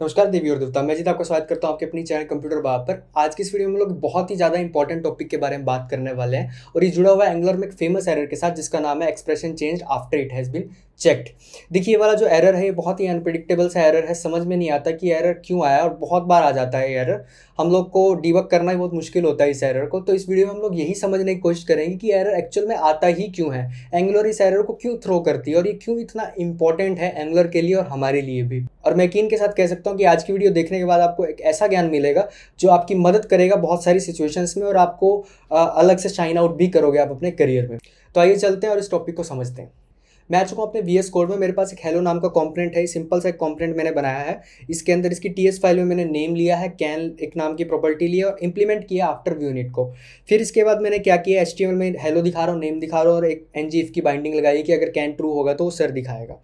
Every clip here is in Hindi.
नमस्कार देवी और देवता मैं जीत आपका स्वागत करता हूँ आपके अपनी चैनल कंप्यूटर बाब पर आज की इस वीडियो में लोग बहुत ही ज़्यादा इंपॉर्टेंट टॉपिक के बारे में बात करने वाले हैं और ये जुड़ा हुआ है में एक फेमस एरर के साथ जिसका नाम है expression change after it has been checked देखिए ये वाला जो एरर है ये बहुत ही अनप्रडिक्टेबल सा एरर है समझ में नहीं आता कि एरर क्यों आया और बहुत बार आ जाता है एरर हम लोग को डिबक करना ही बहुत मुश्किल होता है इस एरर को तो इस वीडियो में हम लोग यही समझने की कोशिश करेंगे कि एरर एक्चुअल में आता ही क्यों है एंगुलर इस एरर को क्यों थ्रो करती है और ये क्यों इतना इंपॉर्टेंट है एंगुलर के लिए और हमारे लिए भी और मैं यकीन के साथ कह सकता हूँ कि आज की वीडियो देखने के बाद आपको एक ऐसा ज्ञान मिलेगा जो आपकी मदद करेगा बहुत सारी सिचुएशंस में और आपको अलग से शाइन आउट भी करोगे आप अपने करियर में तो आइए चलते हैं और इस टॉपिक को समझते हैं मैं आ चुका हूँ अपने वी एस कोड में मेरे पास एक हेलो नाम का कॉम्पोनेंट है सिंपल सा एक कॉम्पोनेंट मैंने बनाया है इसके अंदर इसकी टी एस फाइल में मैंने नेम लिया है कैन एक नाम की प्रॉपर्टी ली और इंप्लीमेंट किया आफ्टर व्यू यूनिट को फिर इसके बाद मैंने क्या किया एच में हेलो दिखा रहा हूँ नेम दिखा रहा हूँ और एक एन की बाइंडिंग लगाई कि अगर कैन ट्रू होगा तो वो सर दिखाएगा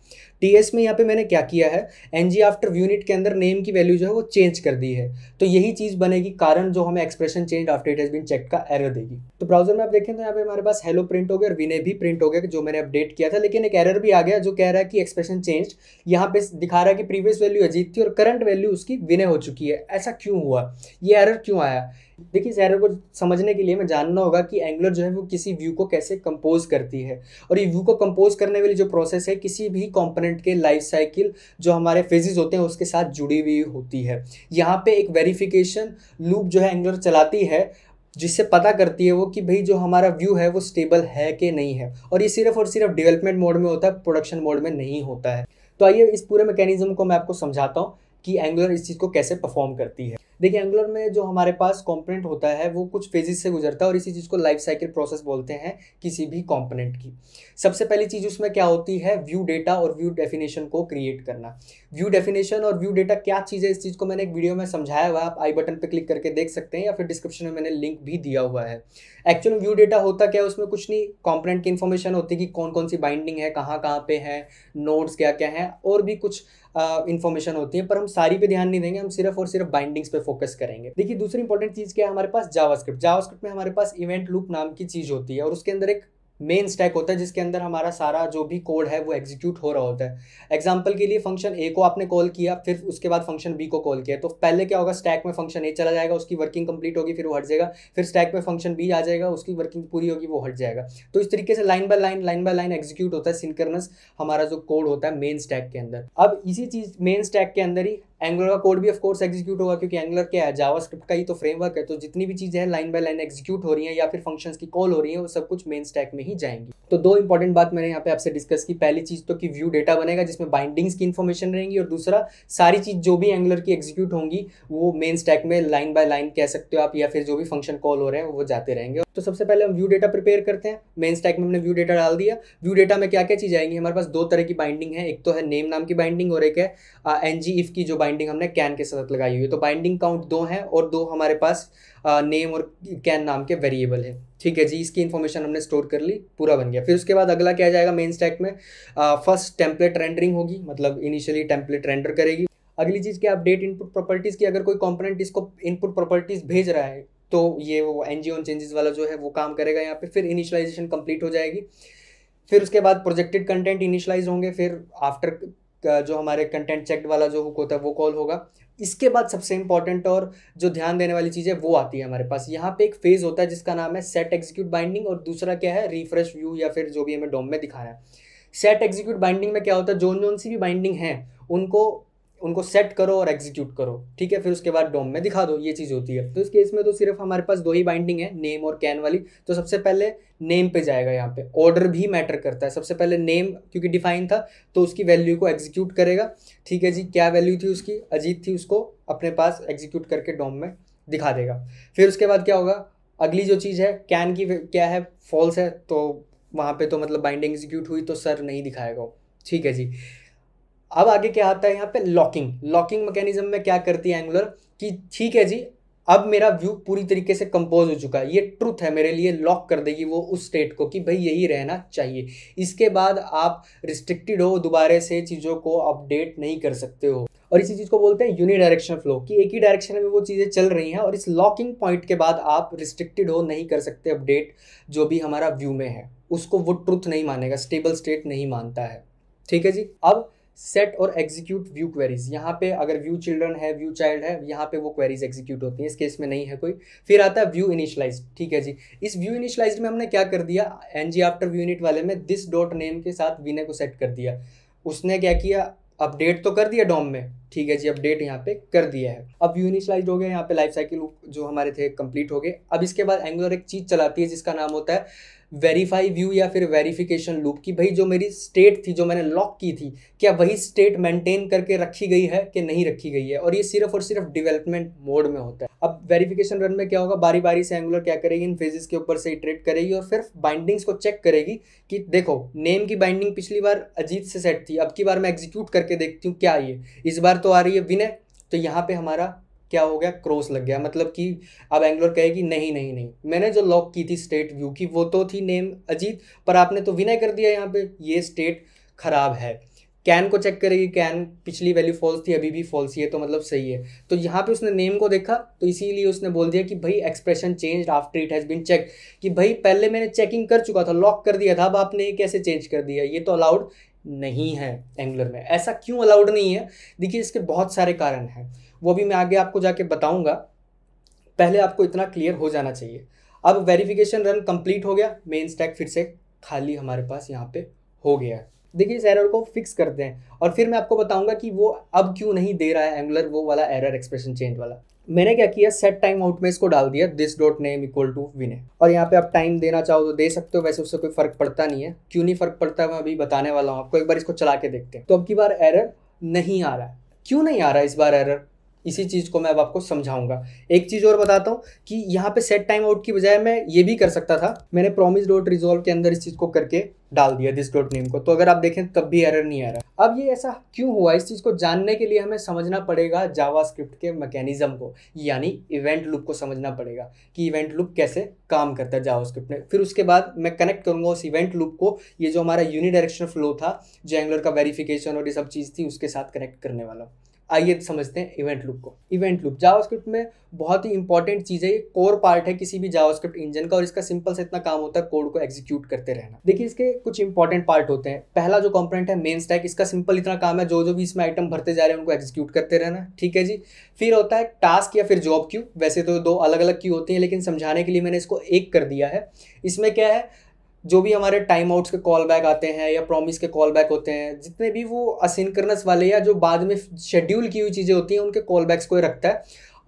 टीएस एस में यहाँ पे मैंने क्या किया है एन जी आफ्टर यूनिट के अंदर नेम की वैल्यू जो है वो चेंज कर दी है तो यही चीज़ बनेगी कारण जो हमें expression change after it has been check का एरर देगी तो ब्राउजर में आप देखें तो यहाँ पे हमारे पास हेलो प्रिंट हो गया और विनय भी प्रिंट हो गया जो मैंने अपडेट किया था लेकिन एक एरर भी आ गया जो कह रहा है कि एक्सप्रेशन चेंज यहाँ पे दिखा रहा है कि प्रीवियस वैल्यू अजीत थी और करंट वैल्यू उसकी विनय हो चुकी है ऐसा क्यों हुआ ये एरर क्यों आया देखिए इस एरर को समझने के लिए हमें जानना होगा कि एंगुलर जो है वो किसी व्यू को कैसे कंपोज करती है और ये व्यू को कंपोज करने वाली जो प्रोसेस है किसी भी कंपोनेंट के लाइफ साइकिल जो हमारे फेजेस होते हैं उसके साथ जुड़ी हुई होती है यहाँ पे एक वेरिफिकेशन लूप जो है एंगुलर चलाती है जिससे पता करती है वो कि भाई जो हमारा व्यू है वो स्टेबल है कि नहीं है और ये सिर्फ और सिर्फ डेवलपमेंट मोड में होता है प्रोडक्शन मोड में नहीं होता है तो आइए इस पूरे मैकेनिज्म को मैं आपको समझाता हूँ कि एंगुलर इस चीज़ को कैसे परफॉर्म करती है देखिए एंगुलर में जो हमारे पास कॉम्पोनेंट होता है वो कुछ फेजेस से गुजरता है और इसी चीज़ को लाइफ साइकिल प्रोसेस बोलते हैं किसी भी कॉम्पोनेंट की सबसे पहली चीज़ उसमें क्या होती है व्यू डेटा और व्यू डेफिनेशन को क्रिएट करना व्यू डेफिनेशन और व्यू डेटा क्या चीज़ है इस चीज़ को मैंने एक वीडियो में समझाया हुआ है आप आई बटन पर क्लिक करके देख सकते हैं या फिर डिस्क्रिप्शन में मैंने लिंक भी दिया हुआ है एक्चुअल व्यू डेटा होता क्या है उसमें कुछ नहीं कॉम्पोनेंट की इन्फॉर्मेशन होती है कि कौन कौन सी बाइंडिंग है कहाँ कहाँ पे है नोट्स क्या क्या हैं और भी कुछ इन्फॉर्मेशन होती है पर हम सारी पे ध्यान नहीं देंगे हम सिर्फ और सिर्फ बाइंडिंग्स पे फोकस करेंगे देखिए दूसरी इंपॉर्टेंट चीज़ क्या है हमारे पास जावास्क्रिप्ट जावास्क्रिप्ट में हमारे पास इवेंट लूप नाम की चीज़ होती है और उसके अंदर एक मेन स्टैक होता है जिसके अंदर हमारा सारा जो भी कोड है वो एग्जीक्यूट हो रहा होता है एग्जाम्पल के लिए फंक्शन ए को आपने कॉल किया फिर उसके बाद फंक्शन बी को कॉल किया तो पहले क्या होगा स्टैक में फंक्शन ए चला जाएगा उसकी वर्किंग कंप्लीट होगी फिर वो हट जाएगा फिर स्टैक में फंक्शन बी आ जाएगा उसकी वर्किंग पूरी होगी वो हट जाएगा तो इस तरीके से line by line line by line execute होता है सिंकरनस हमारा जो कोड होता है मेन स्टैक के अंदर अब इसी चीज़ मेन स्टैक के अंदर ही एंगुलर का कोड भी ऑफ कोर्स एग्जीक्यूट होगा क्योंकि एंगुलर क्या है जावास्क्रिप्ट का ही तो फ्रेमवर्क है तो जितनी भी चीज़ें हैं लाइन बाय लाइन एग्जीक्यूट हो रही हैं या फिर फंक्शंस की कॉल हो रही है वो सब कुछ मेन स्टैक में ही जाएंगी तो दो इंपॉर्टेंट बात मैंने यहाँ पे आपसे डिस्कस की पहली चीज़ तो कि व्यू डेटा बनेगा जिसमें बाइंडिंग्स की इन्फॉर्मेशन रहेंगी और दूसरा सारी चीज़ जो भी एंगुलर की एग्जीक्यूट होंगी वो मेन स्टैक में लाइन बाय लाइन कह सकते हो आप या फिर जो भी फंक्शन कॉल हो रहे हैं वो जाते रहेंगे तो सबसे पहले हम व्यू डेटा प्रिपेयर करते हैं मेन स्टैक में हमने व्यू डेटा डाल दिया व्यू डेटा में क्या क्या चीज़ आएंगी हमारे पास दो तरह की बाइंडिंग है एक तो है नेम नाम की बाइंडिंग और एक है एनजी इफ की जो बाइंडिंग बाइंडिंग हमने कैन के साथ लगाई हुई है तो बाइंडिंग काउंट दो है और दो हमारे पास नेम और कैन नाम के वेरिएबल है ठीक है जी इसकी इन्फॉर्मेशन हमने स्टोर कर ली पूरा बन गया फिर उसके बाद अगला क्या जाएगा मेन स्टैक में फर्स्ट टेम्पलेट रेंडरिंग होगी मतलब इनिशियली टेम्पलेट रेंडर करेगी अगली चीज़ क्या अपडेट इनपुट प्रॉपर्टीज़ की अगर कोई कॉम्पोनेंट इसको इनपुट प्रॉपर्टीज़ भेज रहा है तो ये वो एन जी ऑन चेंजेस वाला जो है वो काम करेगा यहाँ पे फिर इनिशियलाइजेशन कंप्लीट हो जाएगी फिर उसके बाद प्रोजेक्टेड कंटेंट इनिशियलाइज होंगे फिर आफ्टर जो हमारे कंटेंट चेक वाला जो हुक होता है वो कॉल होगा इसके बाद सबसे इंपॉर्टेंट और जो ध्यान देने वाली चीज़ है वो आती है हमारे पास यहाँ पे एक फेज़ होता है जिसका नाम है सेट एग्जीक्यूट बाइंडिंग और दूसरा क्या है रिफ्रेश व्यू या फिर जो भी हमें डोम में दिखाना है सेट एग्जीक्यूट बाइंडिंग में क्या होता है जोन जोन सी भी बाइंडिंग है उनको उनको सेट करो और एग्जीक्यूट करो ठीक है फिर उसके बाद डोम में दिखा दो ये चीज़ होती है तो इस केस में तो सिर्फ हमारे पास दो ही बाइंडिंग है नेम और कैन वाली तो सबसे पहले नेम पे जाएगा यहाँ पे ऑर्डर भी मैटर करता है सबसे पहले नेम क्योंकि डिफाइन था तो उसकी वैल्यू को एग्जीक्यूट करेगा ठीक है जी क्या वैल्यू थी उसकी अजीत थी उसको अपने पास एग्जीक्यूट करके डोम में दिखा देगा फिर उसके बाद क्या होगा अगली जो चीज़ है कैन की क्या है फॉल्स है तो वहाँ पे तो मतलब बाइंडिंग एग्जीक्यूट हुई तो सर नहीं दिखाएगा ठीक है जी अब आगे क्या आता है यहाँ पे लॉकिंग लॉकिंग मैकेनिज्म में क्या करती है एंगुलर कि ठीक है जी अब मेरा व्यू पूरी तरीके से कंपोज हो चुका है ये ट्रूथ है मेरे लिए लॉक कर देगी वो उस स्टेट को कि भाई यही रहना चाहिए इसके बाद आप रिस्ट्रिक्टेड हो दोबारे से चीज़ों को अपडेट नहीं कर सकते हो और इसी चीज़ को बोलते हैं यूनि डायरेक्शन फ्लो कि एक ही डायरेक्शन में वो चीज़ें चल रही हैं और इस लॉकिंग पॉइंट के बाद आप रिस्ट्रिक्टेड हो नहीं कर सकते अपडेट जो भी हमारा व्यू में है उसको वो ट्रूथ नहीं मानेगा स्टेबल स्टेट नहीं मानता है ठीक है जी अब सेट और एग्जीक्यूट व्यू क्वेरीज यहाँ पे अगर व्यू चिल्ड्रन है व्यू चाइल्ड है यहाँ पे वो क्वेरीज एग्जीक्यूट होती हैं इस केस में नहीं है कोई फिर आता है व्यू इनिशलाइज ठीक है जी इस व्यू इनिशलाइज में हमने क्या कर दिया N G after view init वाले में दिस डॉट नेम के साथ विनय को सेट कर दिया उसने क्या किया अपडेट तो कर दिया डॉम में ठीक है जी अपडेट यहाँ पे कर दिया है अब व्यू इनिशलाइज हो गया यहाँ पे लाइफ साइकिल जो हमारे थे कंप्लीट हो गए अब इसके बाद एंगुलर एक चीज़ चलाती है जिसका नाम होता है वेरीफाई व्यू या फिर वेरिफिकेशन लूप कि भाई जो मेरी स्टेट थी जो मैंने लॉक की थी क्या वही स्टेट मेंटेन करके रखी गई है कि नहीं रखी गई है और ये सिर्फ और सिर्फ डेवलपमेंट मोड में होता है अब वेरिफिकेशन रन में क्या होगा बारी बारी से एंगुलर क्या करेगी इन फेजेस के ऊपर से इटरेट करेगी और सिर्फ बाइंडिंग्स को चेक करेगी कि देखो नेम की बाइंडिंग पिछली बार अजीत से सेट थी अब की बार मैं एग्जीक्यूट करके देखती हूँ क्या ये इस बार तो आ रही है विनय तो यहाँ पे हमारा क्या हो गया क्रॉस लग गया मतलब कि अब एंगलोर कहेगी नहीं नहीं नहीं मैंने जो लॉक की थी स्टेट व्यू की वो तो थी नेम अजीत पर आपने तो विनय कर दिया यहाँ पे ये स्टेट खराब है कैन को चेक करेगी कैन पिछली वैल्यू फॉल्स थी अभी भी फॉल्स ही है तो मतलब सही है तो यहाँ पे उसने नेम को देखा तो इसीलिए उसने बोल दिया कि भाई expression change after it has been check कि भाई पहले मैंने चेकिंग कर चुका था लॉक कर दिया था अब आपने कैसे चेंज कर दिया ये तो अलाउड नहीं है एंगलर में ऐसा क्यों अलाउड नहीं है देखिए इसके बहुत सारे कारण हैं वो भी मैं आगे आपको जाके बताऊँगा पहले आपको इतना क्लियर हो जाना चाहिए अब वेरिफिकेशन रन कंप्लीट हो गया मेन स्टैक फिर से खाली हमारे पास यहाँ पे हो गया है देखिए इस एरर को फिक्स करते हैं और फिर मैं आपको बताऊंगा कि वो अब क्यों नहीं दे रहा है एंगुलर वो वाला एरर एक्सप्रेशन चेंज वाला मैंने क्या किया सेट टाइम आउट में इसको डाल दिया this dot name equal to Vinay और यहाँ पे आप टाइम देना चाहो तो दे सकते हो वैसे उससे कोई फर्क पड़ता नहीं है क्यों नहीं फर्क पड़ता मैं अभी बताने वाला हूँ आपको एक बार इसको चला के देखते हैं तो अब की बार एरर नहीं आ रहा है क्यों नहीं आ रहा है इस बार एरर इसी चीज़ को मैं अब आपको समझाऊंगा एक चीज़ और बताता हूँ कि यहाँ पे सेट टाइम आउट की बजाय मैं ये भी कर सकता था मैंने प्रोमिस डॉट रिजोल्व के अंदर इस चीज़ को करके डाल दिया दिस डॉट नेम को तो अगर आप देखें तब भी एरर नहीं आ रहा अब ये ऐसा क्यों हुआ इस चीज़ को जानने के लिए हमें समझना पड़ेगा जावा के मैकेनिज्म को यानी इवेंट लुप को समझना पड़ेगा कि इवेंट लुप कैसे काम करता है जावा में फिर उसके बाद मैं कनेक्ट करूँगा उस इवेंट लुप को ये जो हमारा यूनिडायरेक्शन फ्लो था जो का वेरिफिकेशन और ये सब चीज़ थी उसके साथ कनेक्ट करने वाला हूँ आइए समझते हैं इवेंट लूप को इवेंट लूप जावास्क्रिप्ट में बहुत ही इंपॉर्टेंट चीज़ है ये कोर पार्ट है किसी भी जावास्क्रिप्ट इंजन का और इसका सिंपल से इतना काम होता है कोड को एग्जीक्यूट करते रहना देखिए इसके कुछ इंपॉर्टेंट पार्ट होते हैं पहला जो कंपोनेंट है मेन स्टैक इसका सिंपल इतना काम है जो जो भी इसमें आइटम भरते जा रहे हैं उनको एग्जीक्यूट करते रहना ठीक है जी फिर होता है टास्क या फिर जॉब क्यू वैसे तो दो अलग अलग क्यू होती हैं लेकिन समझाने के लिए मैंने इसको एक कर दिया है इसमें क्या है जो भी हमारे टाइम आउट्स के कॉल बैक आते हैं या प्रॉमिस के कॉल बैक होते हैं जितने भी वो असिनकर्नस वाले या जो बाद में शेड्यूल की हुई चीज़ें होती हैं उनके कॉल बैक्स को रखता है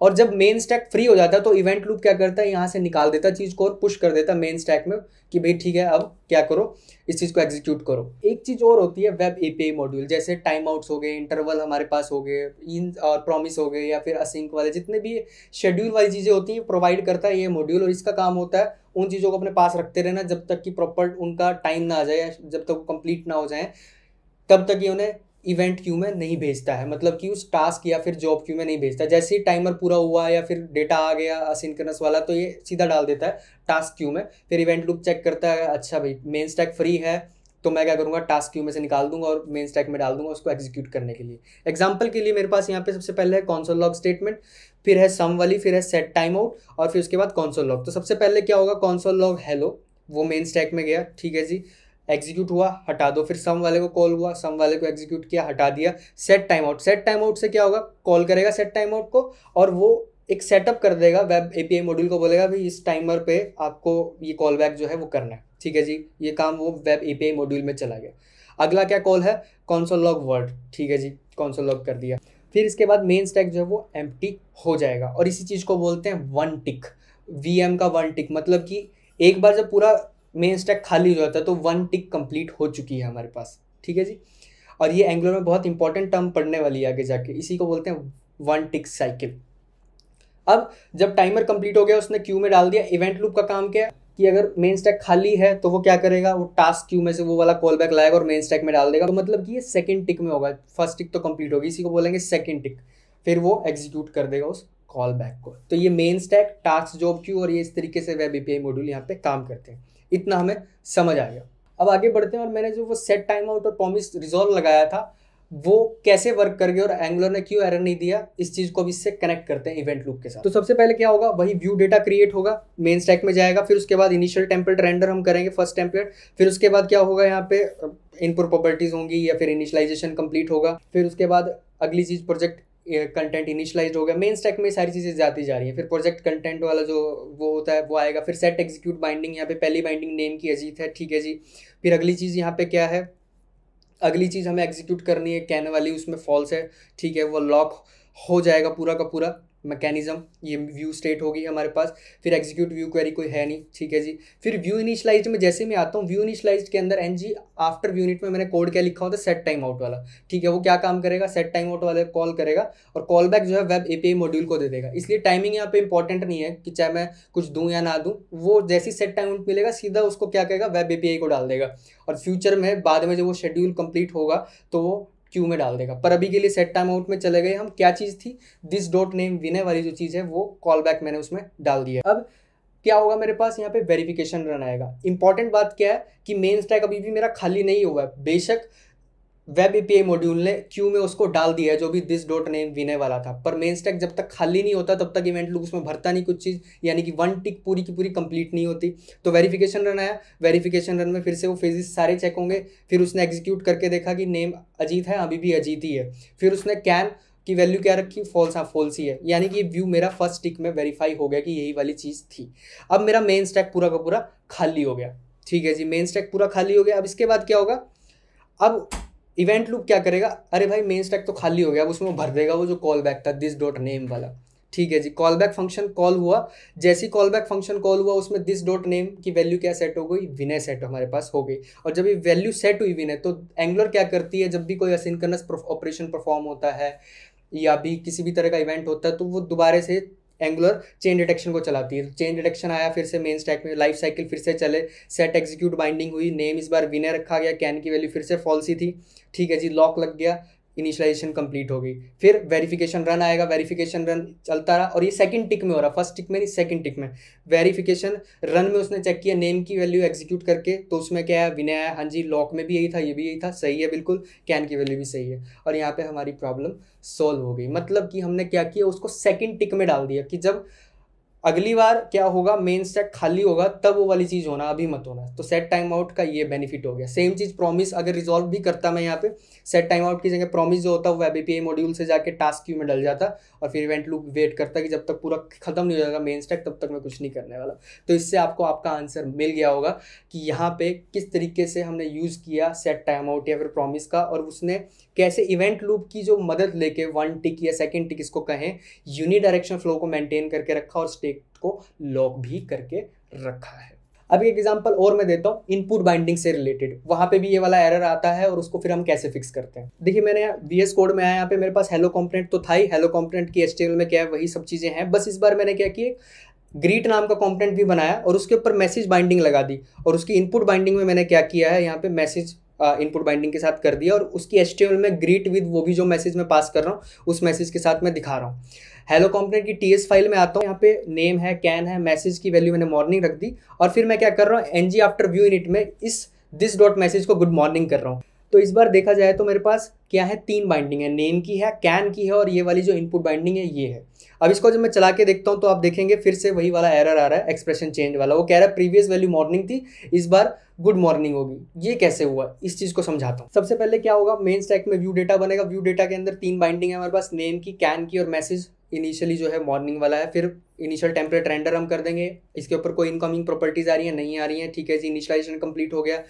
और जब मेन स्टैक फ्री हो जाता है तो इवेंट लूप क्या करता है यहाँ से निकाल देता है चीज़ को और पुश कर देता है मेन स्टैक में कि भाई ठीक है अब क्या करो इस चीज़ को एग्जीक्यूट करो एक चीज़ और होती है वेब ए मॉड्यूल जैसे टाइम आउट्स हो गए इंटरवल हमारे पास हो गए इन और प्रॉमिस हो गए या फिर असिंक वाले जितने भी शेड्यूल वाली चीज़ें होती हैं प्रोवाइड करता है ये मॉड्यूल और इसका काम होता है उन चीज़ों को अपने पास रखते रहना जब तक कि प्रॉपर उनका टाइम ना आ जाए जब तक वो कंप्लीट ना हो जाए तब तक ये उन्हें इवेंट क्यू में नहीं भेजता है मतलब कि उस टास्क या फिर जॉब क्यू में नहीं भेजता जैसे ही टाइमर पूरा हुआ या फिर डेटा आ गया असिनकरनस वाला तो ये सीधा डाल देता है टास्क क्यू में फिर इवेंट लूप चेक करता है अच्छा भाई मेन स्टैक फ्री है तो मैं क्या करूँगा टास्क क्यू में से निकाल दूंगा और मेन स्टैक में डाल दूंगा उसको एग्जीक्यूट करने के लिए एग्जाम्पल के लिए मेरे पास यहाँ पे सबसे पहले है कॉन्सोल लॉग स्टेटमेंट फिर है सम वाली फिर है सेट टाइम आउट और फिर उसके बाद कॉन्सोल लॉग तो सबसे पहले क्या होगा कॉन्सोल लॉग हेलो वो मेन स्टैक में गया ठीक है जी एग्जीक्यूट हुआ हटा दो फिर सम वाले को कॉल हुआ सम वाले को एग्जीक्यूट किया हटा दिया set time timeout set time timeout से क्या होगा कॉल करेगा सेट टाइम आउट को और वो एक सेटअप कर देगा वेब एपीआई मॉड्यूल को बोलेगा भाई इस टाइमर पे आपको ये कॉल बैक जो है वो करना है ठीक है जी ये काम वो वेब ए मॉड्यूल में चला गया अगला क्या कॉल है कौनसोल लॉग वर्ड ठीक है जी कौनसोल लॉग कर दिया फिर इसके बाद मेन स्टैक जो है वो एम हो जाएगा और इसी चीज़ को बोलते हैं वन टिक वी का वन टिक मतलब कि एक बार जब पूरा मेन स्टैक खाली हो जाता है तो वन टिक कंप्लीट हो चुकी है हमारे पास ठीक है जी और ये एंगुलर में बहुत इंपॉर्टेंट टर्म पढ़ने वाली है आगे जाके इसी को बोलते हैं वन टिक साइकिल अब जब टाइमर कंप्लीट हो गया उसने क्यू में डाल दिया इवेंट लूप का काम क्या कि अगर मेन स्टैक खाली है तो वो क्या करेगा वो टास्क क्यू में से वो वाला कॉल बैक लाएगा और मेन स्टैक में डाल देगा तो मतलब कि ये सेकंड टिक में होगा फर्स्ट टिक तो कंप्लीट होगी इसी को बोलेंगे सेकंड टिक फिर वो एग्जीक्यूट कर देगा उस कॉल बैक को तो ये main stack task job queue और ये इस तरीके से वेब ए मॉड्यूल यहाँ पे काम करते हैं इतना हमें समझ आ गया अब आगे बढ़ते हैं और मैंने जो वो सेट टाइम आउट और प्रॉमिस रिजॉल्व लगाया था वो कैसे वर्क कर गए और एंगुलर ने क्यों एरर नहीं दिया इस चीज़ को अब इससे कनेक्ट करते हैं इवेंट लूप के साथ तो सबसे पहले क्या होगा वही व्यू डेटा क्रिएट होगा मेन स्टैक में जाएगा फिर उसके बाद इनिशियल टेम्पलेट रेंडर हम करेंगे फर्स्ट टेम्पलेट फिर उसके बाद क्या होगा यहाँ पे इनपुट प्रॉपर्टीज़ होंगी या फिर इनिशलाइजेशन कंप्लीट होगा फिर उसके बाद अगली चीज़ प्रोजेक्ट कंटेंट इनिशलाइज हो गया मेन स्टैक में सारी चीज़ें जाती जा रही हैं फिर प्रोजेक्ट कंटेंट वाला जो वो होता है वो आएगा फिर सेट एग्जीक्यूट बाइंडिंग यहाँ पे पहली बाइंडिंग नेम की अजीत है ठीक है जी फिर अगली चीज़ यहाँ पे क्या है अगली चीज़ हमें एग्जीक्यूट करनी है कैन वाली उसमें फॉल्स है ठीक है वो लॉक हो जाएगा पूरा का पूरा मैकेनिज्म ये व्यू स्टेट होगी हमारे पास फिर एग्जीक्यूट व्यू क्वेरी कोई है नहीं ठीक है जी फिर व्यू इनिशलाइज में जैसे मैं आता हूँ व्यू इनिशलाइज के अंदर एन जी आफ्टर यूनिट में मैंने कोड क्या लिखा होता है सेट टाइम आउट वाला ठीक है वो क्या काम करेगा सेट टाइम आउट वाले कॉल करेगा और कॉल बैक जो है वेब ए मॉड्यूल को दे देगा इसलिए टाइमिंग यहाँ पे इंपॉर्टेंट नहीं है कि चाहे मैं कुछ दूँ या ना दूँ वो जैसी सेट टाइम आउट मिलेगा सीधा उसको क्या करेगा वेब ए को डाल देगा और फ्यूचर में बाद में जब वो शेड्यूल कंप्लीट होगा तो वो क्यू में डाल देगा पर अभी के लिए सेट टाइम आउट में चले गए हम क्या चीज़ थी दिस डॉट नेम विनय वाली जो चीज़ है वो कॉल बैक मैंने उसमें डाल दिया अब क्या होगा मेरे पास यहाँ पे वेरिफिकेशन रन आएगा इंपॉर्टेंट बात क्या है कि मेन स्टैक अभी भी मेरा खाली नहीं हुआ है बेशक वेब ए मॉड्यूल ने क्यू में उसको डाल दिया है जो भी दिस डॉट नेम विनय वाला था पर मेन स्टैक जब तक खाली नहीं होता तब तक इवेंट लूप उसमें भरता नहीं कुछ चीज़ यानी कि वन टिक पूरी की पूरी कंप्लीट नहीं होती तो वेरिफिकेशन रन आया वेरिफिकेशन रन में फिर से वो फेजेस सारे चेक होंगे फिर उसने एग्जीक्यूट करके देखा कि नेम अजीत है अभी भी अजीत ही है फिर उसने कैन की वैल्यू क्या रखी फॉल्स हाँ फॉल्स ही है यानी कि व्यू मेरा फर्स्ट टिक में वेरीफाई हो गया कि यही वाली चीज़ थी अब मेरा मेन स्टैक पूरा का पूरा खाली हो गया ठीक है जी मेन स्टैक पूरा खाली हो गया अब इसके बाद क्या होगा अब इवेंट लूप क्या करेगा अरे भाई मेन स्टैक तो खाली हो गया अब उसमें भर देगा वो जो कॉल बैक था दिस डॉट नेम वाला ठीक है जी कॉल बैक फंक्शन कॉल हुआ जैसी कॉल बैक फंक्शन कॉल हुआ उसमें दिस डॉट नेम की वैल्यू क्या सेट हो गई विनय सेट हमारे पास हो गई और जब ये वैल्यू सेट हुई विनय तो एंगुलर क्या करती है जब भी कोई असिंकनस ऑपरेशन परफॉर्म होता है या भी किसी भी तरह का इवेंट होता है तो वो दोबारा से एंगुलर चेन डिटेक्शन को चलाती है चेन तो डिटेक्शन आया फिर से मेन स्टैक में लाइफ साइकिल फिर से चले सेट एग्जीक्यूट बाइंडिंग हुई नेम इस बार विनर रखा गया कैन की वैल्यू फिर से फॉल्सी थी ठीक है जी लॉक लग गया इनिशलाइजेशन कंप्लीट होगी फिर वेरिफिकेशन रन आएगा वेरिफिकेशन रन चलता रहा और ये सेकंड टिक में हो रहा फर्स्ट टिक में नहीं सेकंड टिक में वेरिफिकेशन रन में उसने चेक किया नेम की वैल्यू एग्जीक्यूट करके तो उसमें क्या है विनय आया हाँ जी लॉक में भी यही था ये भी यही था सही है बिल्कुल कैन की वैल्यू भी सही है और यहाँ पर हमारी प्रॉब्लम सॉल्व हो गई मतलब कि हमने क्या किया उसको सेकेंड टिक में डाल दिया कि जब अगली बार क्या होगा मेन सेट खाली होगा तब वो वाली चीज़ होना अभी मत होना तो सेट टाइम आउट का ये बेनिफिट हो गया सेम चीज़ प्रॉमिस अगर रिजॉल्व भी करता मैं यहाँ पे सेट टाइम आउट की जगह प्रॉमिस जो होता है वो एबीपीआई मॉड्यूल से जाके टास्क क्यू में डल जाता और फिर इवेंट लूप वेट करता कि जब तक पूरा खत्म नहीं हो जाएगा मेन स्टैक तब तक मैं कुछ नहीं करने वाला तो इससे आपको आपका आंसर मिल गया होगा कि यहाँ पे किस तरीके से हमने यूज़ किया सेट टाइम आउट या फिर प्रॉमिस का और उसने कैसे इवेंट लूप की जो मदद लेके वन टिक या सेकेंड टिक इसको कहें यूनिडायरेक्शन फ्लो को मेंटेन करके रखा और स्टेक ऑब्जेक्ट को लॉक भी करके रखा है अब एक एग्जांपल और मैं देता हूँ इनपुट बाइंडिंग से रिलेटेड वहाँ पे भी ये वाला एरर आता है और उसको फिर हम कैसे फिक्स करते हैं देखिए मैंने वी एस कोड में आया यहाँ पे मेरे पास हेलो कॉम्पोनेंट तो था ही हेलो कॉम्पोनेंट की एच में क्या है वही सब चीज़ें हैं बस इस बार मैंने क्या किया ग्रीट नाम का कॉम्पोनेंट भी बनाया और उसके ऊपर मैसेज बाइंडिंग लगा दी और उसकी इनपुट बाइंडिंग में मैंने क्या किया है यहाँ पे मैसेज इनपुट बाइंडिंग के साथ कर दिया और उसकी एच में ग्रीट विद वो भी जो मैसेज मैं पास कर रहा हूँ उस मैसेज के साथ मैं दिखा रहा हूँ हेलो कंपनी की टीएस फाइल में आता हूँ यहाँ पे नेम है कैन है मैसेज की वैल्यू मैंने मॉर्निंग रख दी और फिर मैं क्या कर रहा हूँ N G after view unit में इस दिस डॉट मैसेज को गुड मॉर्निंग कर रहा हूँ तो इस बार देखा जाए तो मेरे पास क्या है तीन बाइंडिंग है नेम की है कैन की है और ये वाली जो इनपुट बाइंडिंग है ये है अब इसको जब मैं चला के देखता हूँ तो आप देखेंगे फिर से वही वाला एरर आ रहा है एक्सप्रेशन चेंज वाला वो कह रहा है प्रीवियस वैल्यू मॉर्निंग थी इस बार गुड मॉर्निंग होगी ये कैसे हुआ इस चीज़ को समझाता हूँ सबसे पहले क्या होगा मेन स्टैक में व्यू डेटा बनेगा व्यू डेटा के अंदर तीन बाइंडिंग है हमारे पास नेम की कैन की और मैसेज इनिशियली जो है मॉर्निंग वाला है फिर इनिशियल टेम्परेट ट्रेंडर हम कर देंगे इसके ऊपर कोई इनकमिंग प्रॉपर्टीज़ आ रही हैं नहीं आ रही हैं ठीक है जी इनिशियलाइजेशन कंप्लीट हो गया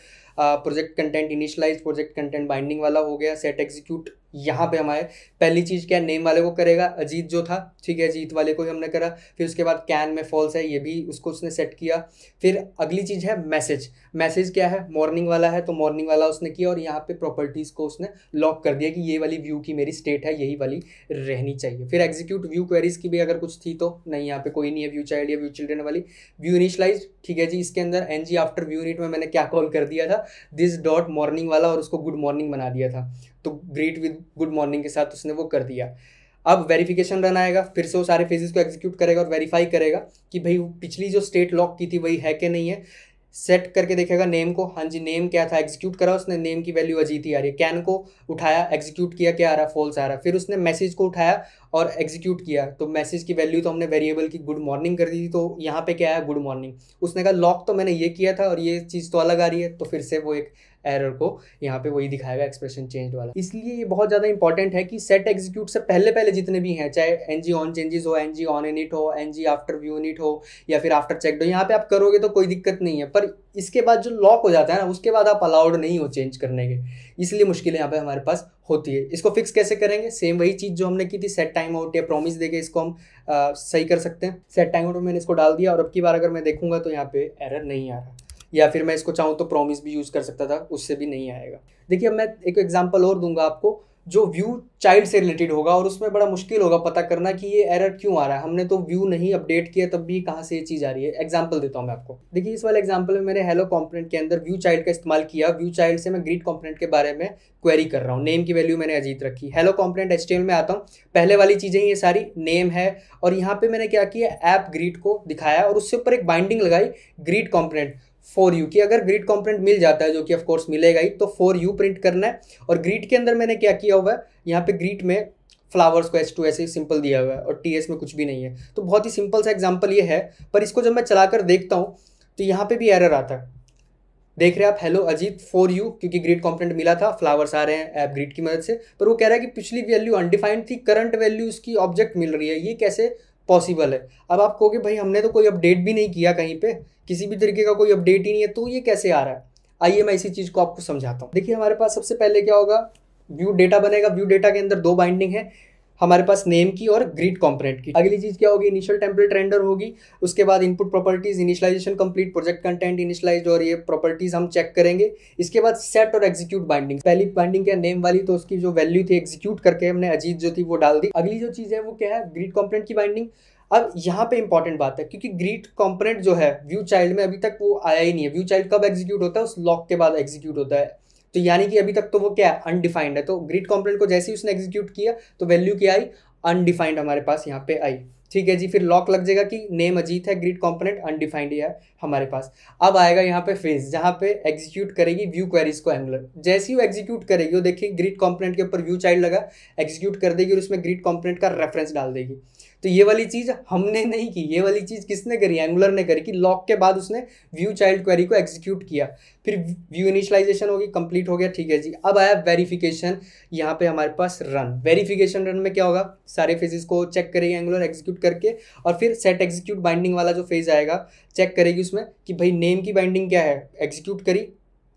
project content initialize project content binding वाला हो गया सेट एग्जीक्यूट यहाँ पे हमारे पहली चीज़ क्या नेम वाले को करेगा अजीत जो था ठीक है अजीत वाले को ही हमने करा फिर उसके बाद कैन में फॉल्स है ये भी उसको उसने सेट किया फिर अगली चीज़ है मैसेज मैसेज क्या है मॉर्निंग वाला है तो मॉर्निंग वाला उसने किया और यहाँ पे प्रॉपर्टीज़ को उसने लॉक कर दिया कि ये वाली व्यू की मेरी स्टेट है यही वाली रहनी चाहिए फिर एग्जीक्यूट व्यू क्वेरीज की भी अगर कुछ थी तो नहीं यहाँ पे कोई नहीं है व्यू चाइल्ड या व्यू चिल्ड्रेन वाली व्यू इनिशलाइज ठीक है जी इसके अंदर N G after view unit में मैंने क्या कॉल कर दिया था दिस डॉट मॉर्निंग वाला और उसको गुड मॉर्निंग बना दिया था तो ग्रीट विद गुड मॉर्निंग के साथ उसने वो कर दिया अब वेरिफिकेशन रन आएगा फिर से वो सारे फेजेस को एग्जीक्यूट करेगा और वेरीफाई करेगा कि भाई पिछली जो स्टेट लॉक की थी वही है कि नहीं है सेट करके देखेगा नेम को हाँ जी नेम क्या था एग्जीक्यूट करा उसने नेम की वैल्यू अजीत ही आ रही है कैन को उठाया एग्जीक्यूट किया क्या आ रहा फॉल्स आ रहा फिर उसने मैसेज को उठाया और एग्जीक्यूट किया तो मैसेज की वैल्यू तो हमने वेरिएबल की गुड मॉर्निंग कर दी थी तो यहाँ पे क्या आया गुड मॉर्निंग उसने कहा लॉक तो मैंने ये किया था और ये चीज़ तो अलग आ रही है तो फिर से वो एक एरर को यहाँ पे वही दिखाएगा एक्सप्रेशन चेंज वाला इसलिए ये बहुत ज़्यादा इंपॉर्टेंट है कि सेट एग्जीक्यूट से पहले पहले जितने भी हैं चाहे एन जी ऑन चेंजेस हो एन जी ऑन एनिट हो N G after view unit हो या फिर आफ्टर चेकड हो यहाँ पे आप करोगे तो कोई दिक्कत नहीं है पर इसके बाद जो लॉक हो जाता है ना उसके बाद आप अलाउड नहीं हो चेंज करने के इसलिए मुश्किल यहाँ पे हमारे पास होती है इसको फिक्स कैसे करेंगे सेम वही चीज़ जो हमने की थी सेट टाइम आउट या प्रॉमिस देके इसको हम आ, सही कर सकते हैं सेट टाइम आउट मैंने इसको डाल दिया और अब की बार अगर मैं देखूंगा तो यहाँ पे एरर नहीं आ रहा या फिर मैं इसको चाहूँ तो प्रॉमिस भी यूज़ कर सकता था उससे भी नहीं आएगा देखिए अब मैं एक एग्जाम्पल और दूंगा आपको जो व्यू चाइल्ड से रिलेटेड होगा और उसमें बड़ा मुश्किल होगा पता करना कि ये एरर क्यों आ रहा है हमने तो व्यू नहीं अपडेट किया तब भी कहाँ से ये चीज़ आ रही है एग्जाम्पल देता हूँ मैं आपको देखिए इस वाले एग्जाम्पल में मैंने हेलो कॉम्पोनेंट के अंदर व्यू चाइल्ड का इस्तेमाल किया व्यू चाइल्ड से मैं ग्रीट कॉम्पोनेंट के बारे में क्वेरी कर रहा हूँ नेम की वैल्यू मैंने अजीत रखी हेलो कॉम्पोनेंट एच में आता हूँ पहले वाली चीज़ें ये सारी नेम है और यहाँ पर मैंने क्या किया ऐप ग्रीड को दिखाया और उससे ऊपर एक बाइंडिंग लगाई ग्रीड कॉम्पोनेंट फोर यू की अगर ग्रीड कॉम्पोनेंट मिल जाता है जो कि ऑफकोर्स मिलेगा ही तो फोर यू प्रिंट करना है और ग्रीड के अंदर मैंने क्या किया हुआ है यहाँ पे ग्रीड में फ्लावर्स को एस टू ऐसे सिंपल दिया हुआ है और टी एस में कुछ भी नहीं है तो बहुत ही सिंपल सा एग्जाम्पल ये है पर इसको जब मैं चला कर देखता हूँ तो यहाँ पर भी एरर आता है देख रहे हैं आप हेलो अजीत फोर यू क्योंकि ग्रीड कॉम्पोनेंट मिला था फ्लावर्स आ रहे हैं ऐप ग्रीड की मदद से पर वो कह रहा है कि पिछली वैल्यू अनडिफाइंड थी करंट वैल्यू उसकी ऑब्जेक्ट मिल रही है ये कैसे पॉसिबल है अब आप कहोगे भाई हमने तो कोई अपडेट भी नहीं किया कहीं पे किसी भी तरीके का कोई अपडेट ही नहीं है तो ये कैसे आ रहा है आइए मैं इसी चीज़ को आपको समझाता हूँ देखिए हमारे पास सबसे पहले क्या होगा व्यू डेटा बनेगा व्यू डेटा के अंदर दो बाइंडिंग है हमारे पास नेम की और ग्रिड कॉम्पोनेंट की अगली चीज़ क्या होगी इनिशियल टेम्पलेट रेंडर होगी उसके बाद input properties initialization complete project content initialize और ये प्रॉपर्टीज हम चेक करेंगे इसके बाद सेट और एग्जीक्यूट बाइंडिंग पहली बाइंडिंग क्या नेम वाली तो उसकी जो वैल्यू थी एग्जीक्यूट करके हमने अजीत जो थी वो डाल दी अगली जो चीज़ है वो क्या है ग्रीड कॉम्पोनेंट की बाइंडिंग अब यहाँ पे इंपॉर्टेंट बात है क्योंकि ग्रीट कॉम्पोनेंट जो है व्यू चाइल्ड में अभी तक वो आया ही नहीं है व्यू चाइल्ड कब एग्जीक्यूट होता है उस लॉक के बाद एग्जीक्यूट होता है तो यानी कि अभी तक तो वो क्या है अनडिफाइंड है तो ग्रिड कॉम्पोनेंट को जैसे ही उसने एग्जीक्यूट किया तो वैल्यू क्या आई अनडिफाइंड हमारे पास यहाँ पे आई ठीक है जी फिर लॉक लग जाएगा कि नेम अजीत है ग्रिड कॉम्पोनेंट अनडिफाइंड है हमारे पास अब आएगा यहाँ पे फेज जहाँ पे एग्जीक्यूट करेगी व्यू क्वेरीज को एंगुलर जैसे ही वो एग्जीक्यूट करेगी वो देखिए ग्रिड कॉम्पोनेंट के ऊपर व्यू चाइल्ड लगा एग्जीक्यूट कर देगी और उसमें ग्रिड कॉम्पोनेंट का रेफरेंस डाल देगी तो ये वाली चीज़ हमने नहीं की ये वाली चीज़ किसने करी एंगुलर ने करी कि लॉक के बाद उसने व्यू चाइल्ड क्वेरी को एग्जीक्यूट किया फिर व्यू इनिशलाइजेशन होगी कंप्लीट हो गया ठीक है जी अब आया वेरीफिकेशन यहाँ पे हमारे पास रन वेरीफिकेशन रन में क्या होगा सारे फेजेस को चेक करेगी एंगुलर एग्जीक्यूट करके और फिर सेट एग्जीक्यूट बाइंडिंग वाला जो फेज आएगा चेक करेगी उसमें कि भाई नेम की बाइंडिंग क्या है एग्जीक्यूट करी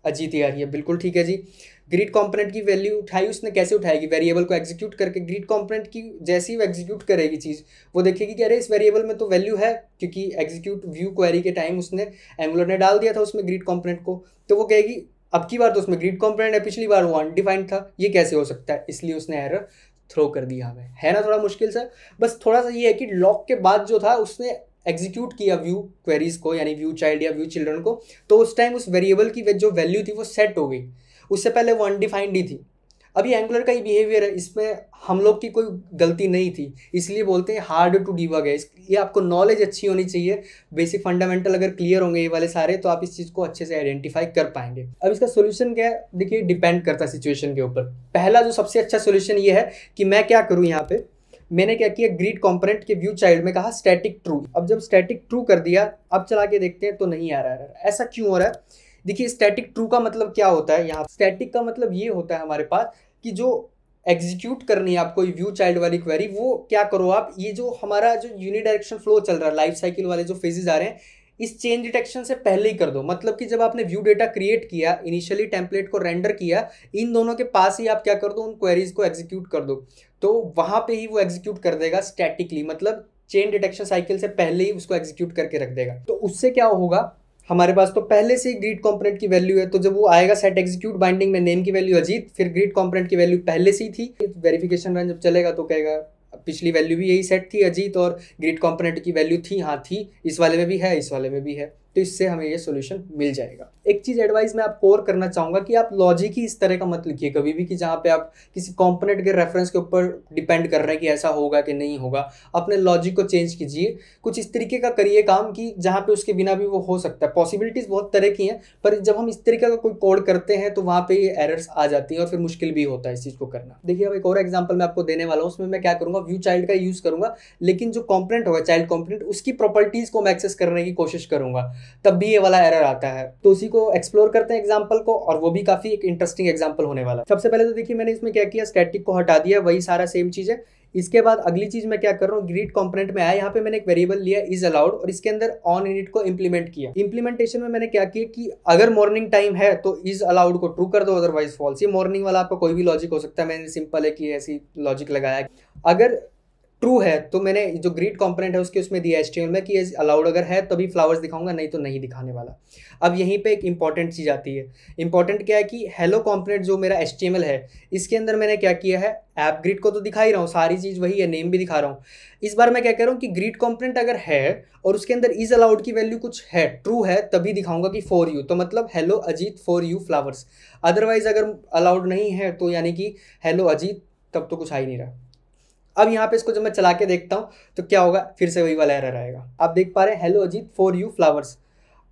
अजीत यार ये बिल्कुल ठीक है जी ग्रीड कॉम्पोनेंट की वैल्यू उठाई उसने कैसे उठाएगी वेरिएबल को एग्जीक्यूट करके ग्रीड कॉम्पोनेंट की जैसी वो एग्जीक्यूट करेगी चीज़ वो देखेगी कि अरे इस वेरिएबल में तो वैल्यू है क्योंकि एग्जीक्यूट व्यू क्वेरी के टाइम उसने एंगुलर ने डाल दिया था उसमें ग्रीड कॉम्पोनेंट को तो वो कहेगी अब की बार तो उसमें ग्रीड कॉम्पोनेंट है पिछली बार वो अनडिफाइंड था ये कैसे हो सकता है इसलिए उसने एरर थ्रो कर दिया हमें है ना थोड़ा मुश्किल सा बस थोड़ा सा ये है कि लॉक के बाद जो था उसने एग्जीक्यूट किया व्यू क्वेरीज को यानी व्यू चाइल्ड या व्यू चिल्ड्रन को तो उस टाइम उस वेरिएबल की जो वैल्यू थी वो सेट हो गई उससे पहले वो अनडिफाइंड ही थी अभी एंगुलर का ही बिहेवियर है इसमें हम लोग की कोई गलती नहीं थी इसलिए बोलते हैं हार्ड टू डिबग है ये आपको नॉलेज अच्छी होनी चाहिए बेसिक फंडामेंटल अगर क्लियर होंगे ये वाले सारे तो आप इस चीज़ को अच्छे से आइडेंटिफाई कर पाएंगे अब इसका सोल्यूशन क्या है देखिए डिपेंड करता है सिचुएशन के ऊपर पहला जो सबसे अच्छा सोल्यूशन ये है कि मैं क्या करूँ यहाँ पर मैंने क्या किया ग्रीड कॉम्पोनेंट के व्यू चाइल्ड में कहा स्टैटिक ट्रू अब जब स्टैटिक ट्रू कर दिया अब चला के देखते हैं तो नहीं आ रहा है ऐसा क्यों हो रहा है देखिए स्टैटिक ट्रू का मतलब क्या होता है यहाँ स्टैटिक का मतलब ये होता है हमारे पास कि जो एग्जीक्यूट करनी है आपको व्यू चाइल्ड वाली क्वेरी वो क्या करो आप ये जो हमारा जो यूनिडायरेक्शन फ्लो चल रहा है लाइफ साइकिल वाले जो फेजेज आ रहे हैं इस चेंज डिटेक्शन से पहले ही कर दो मतलब कि जब आपने व्यू डेटा क्रिएट किया इनिशियली टेम्पलेट को रेंडर किया इन दोनों के पास ही आप क्या कर दो उन क्वेरीज को एग्जीक्यूट कर दो तो वहां पे ही वो एग्जीक्यूट कर देगा स्टैटिकली मतलब चेन डिटेक्शन साइकिल से पहले ही उसको एग्जीक्यूट करके रख देगा तो उससे क्या होगा हमारे पास तो पहले से ही ग्रीड कॉम्पोनेंट की वैल्यू है तो जब वो आएगा सेट एग्जीक्यूट बाइंडिंग में नेम की वैल्यू अजीत फिर ग्रीड कॉम्पोनेट की वैल्यू पहले से ही थी वेरिफिकेशन रन जब चलेगा तो कहेगा पिछली वैल्यू भी यही सेट थी अजीत और ग्रीड कॉम्पोनेट की वैल्यू थी हाँ थी इस वाले में भी है इस वाले में भी है तो इससे हमें ये सोल्यूशन मिल जाएगा एक चीज़ एडवाइस मैं आपको और करना चाहूँगा कि आप लॉजिक ही इस तरह का मत लिखिए कभी भी कि जहाँ पे आप किसी कॉम्पोनेट के रेफरेंस के ऊपर डिपेंड कर रहे हैं कि ऐसा होगा कि नहीं होगा अपने लॉजिक को चेंज कीजिए कुछ इस तरीके का करिए काम कि जहाँ पे उसके बिना भी वो हो सकता है पॉसिबिलिटीज़ बहुत तरह की हैं पर जब हम इस तरीके का कोई कोड करते हैं तो वहाँ पर ये एरर्स आ जाती हैं और फिर मुश्किल भी होता है इस चीज़ को करना देखिए अब एक और एग्जाम्पल मैं आपको देने वाला हूँ उसमें मैं क्या करूँगा व्यू चाइल्ड का यूज़ करूँगा लेकिन जो कॉम्पोनेंट होगा चाइल्ड कॉम्पोनेंट उसकी प्रॉपर्टीज़ को मैं एक्सेस करने की कोशिश करूँगा तब भी ये वाला एरर आता है तो उसी को एक्सप्लोर करते हैं एग्जाम्पल को और वो भी काफी एक इंटरेस्टिंग एग्जाम्पल होने वाला सबसे पहले तो देखिए मैंने इसमें क्या किया स्टैटिक को हटा दिया वही सारा सेम चीज़ है इसके बाद अगली चीज़ मैं क्या कर रहा हूँ ग्रीड कॉम्पोनेंट में आया यहाँ पे मैंने एक वेरिएबल लिया इज अलाउड और इसके अंदर ऑन यूनिट को इम्प्लीमेंट किया इम्प्लीमेंटेशन में मैंने क्या किया कि अगर मॉर्निंग टाइम है तो इज अलाउड को ट्रू कर दो अदरवाइज फॉल्स ये मॉर्निंग वाला आपका कोई भी लॉजिक हो सकता है मैंने सिंपल है कि ऐसी लॉजिक लगाया अगर ट्रू है तो मैंने जो ग्रीड कॉम्पोनेंट है उसके उसमें दिया एच में कि अलाउड अगर है तभी फ्लावर्स दिखाऊंगा नहीं तो नहीं दिखाने वाला अब यहीं पे एक इंपॉर्टेंट चीज़ आती है इंपॉर्टेंट क्या है कि हेलो कॉम्पोनेंट जो मेरा एच है इसके अंदर मैंने क्या किया है ऐप ग्रिड को तो दिखा ही रहा हूँ सारी चीज़ वही है नेम भी दिखा रहा हूँ इस बार मैं क्या कह रहा हूँ कि ग्रीड कॉम्पोनेंट अगर है और उसके अंदर इज़ अलाउड की वैल्यू कुछ है ट्रू है तभी दिखाऊंगा कि फॉर यू तो मतलब hello Ajit for you flowers otherwise अगर अलाउड नहीं है तो यानी कि हेलो अजीत तब तो कुछ आ ही नहीं रहा अब यहाँ पे इसको जब मैं चला के देखता हूँ तो क्या होगा फिर से वही वाला एरर आएगा आप देख पा रहे हैं hello Ajit for you flowers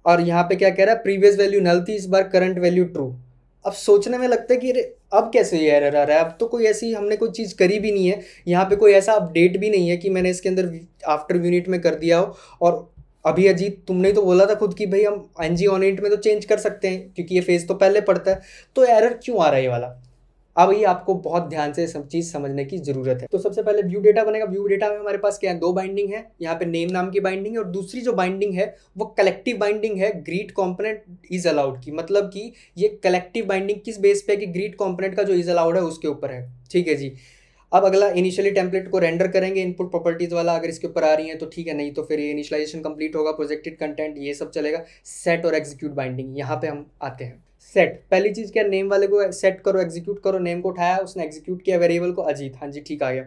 और यहाँ पे क्या कह रहा है प्रीवियस वैल्यू नल थी इस बार करंट वैल्यू ट्रू अब सोचने में लगता है कि अरे अब कैसे ये एरर आ रहा है अब तो कोई ऐसी हमने कोई चीज़ करी भी नहीं है यहाँ पे कोई ऐसा अपडेट भी नहीं है कि मैंने इसके अंदर आफ्टर यूनिट में कर दिया हो और अभी अजीत तुमने तो बोला था खुद कि भाई हम एन जी ऑन में तो चेंज कर सकते हैं क्योंकि ये फेज़ तो पहले पड़ता है तो एरर क्यों आ रहा है ये वाला अब ये आपको बहुत ध्यान से सब चीज़ समझने की ज़रूरत है तो सबसे पहले व्यू डेटा बनेगा व्यू डेटा में हमारे पास क्या है दो बाइंडिंग है यहाँ पे नेम नाम की बाइंडिंग है और दूसरी जो बाइंडिंग है वो कलेक्टिव बाइंडिंग है ग्रीट कॉम्पोनेंट इज अलाउड की मतलब कि ये कलेक्टिव बाइंडिंग किस बेस पे है कि ग्रीट कॉम्पोनेंट का जो इज अलाउड है उसके ऊपर है ठीक है जी अब अगला इनिशियली टेम्पलेट को रेंडर करेंगे इनपुट प्रॉपर्टीज़ वाला अगर इसके ऊपर आ रही है तो ठीक है नहीं तो फिर ये इनिशियलाइजेशन कंप्लीट होगा प्रोजेक्टेड कंटेंट ये सब चलेगा सेट और एग्जीक्यूट बाइंडिंग यहाँ पे हम आते हैं सेट पहली चीज़ क्या नेम वाले को सेट करो एग्जीक्यूट करो नेम को उठाया उसने एग्जीक्यूट किया वेरिएबल को अजीत हाँ जी ठीक आ गया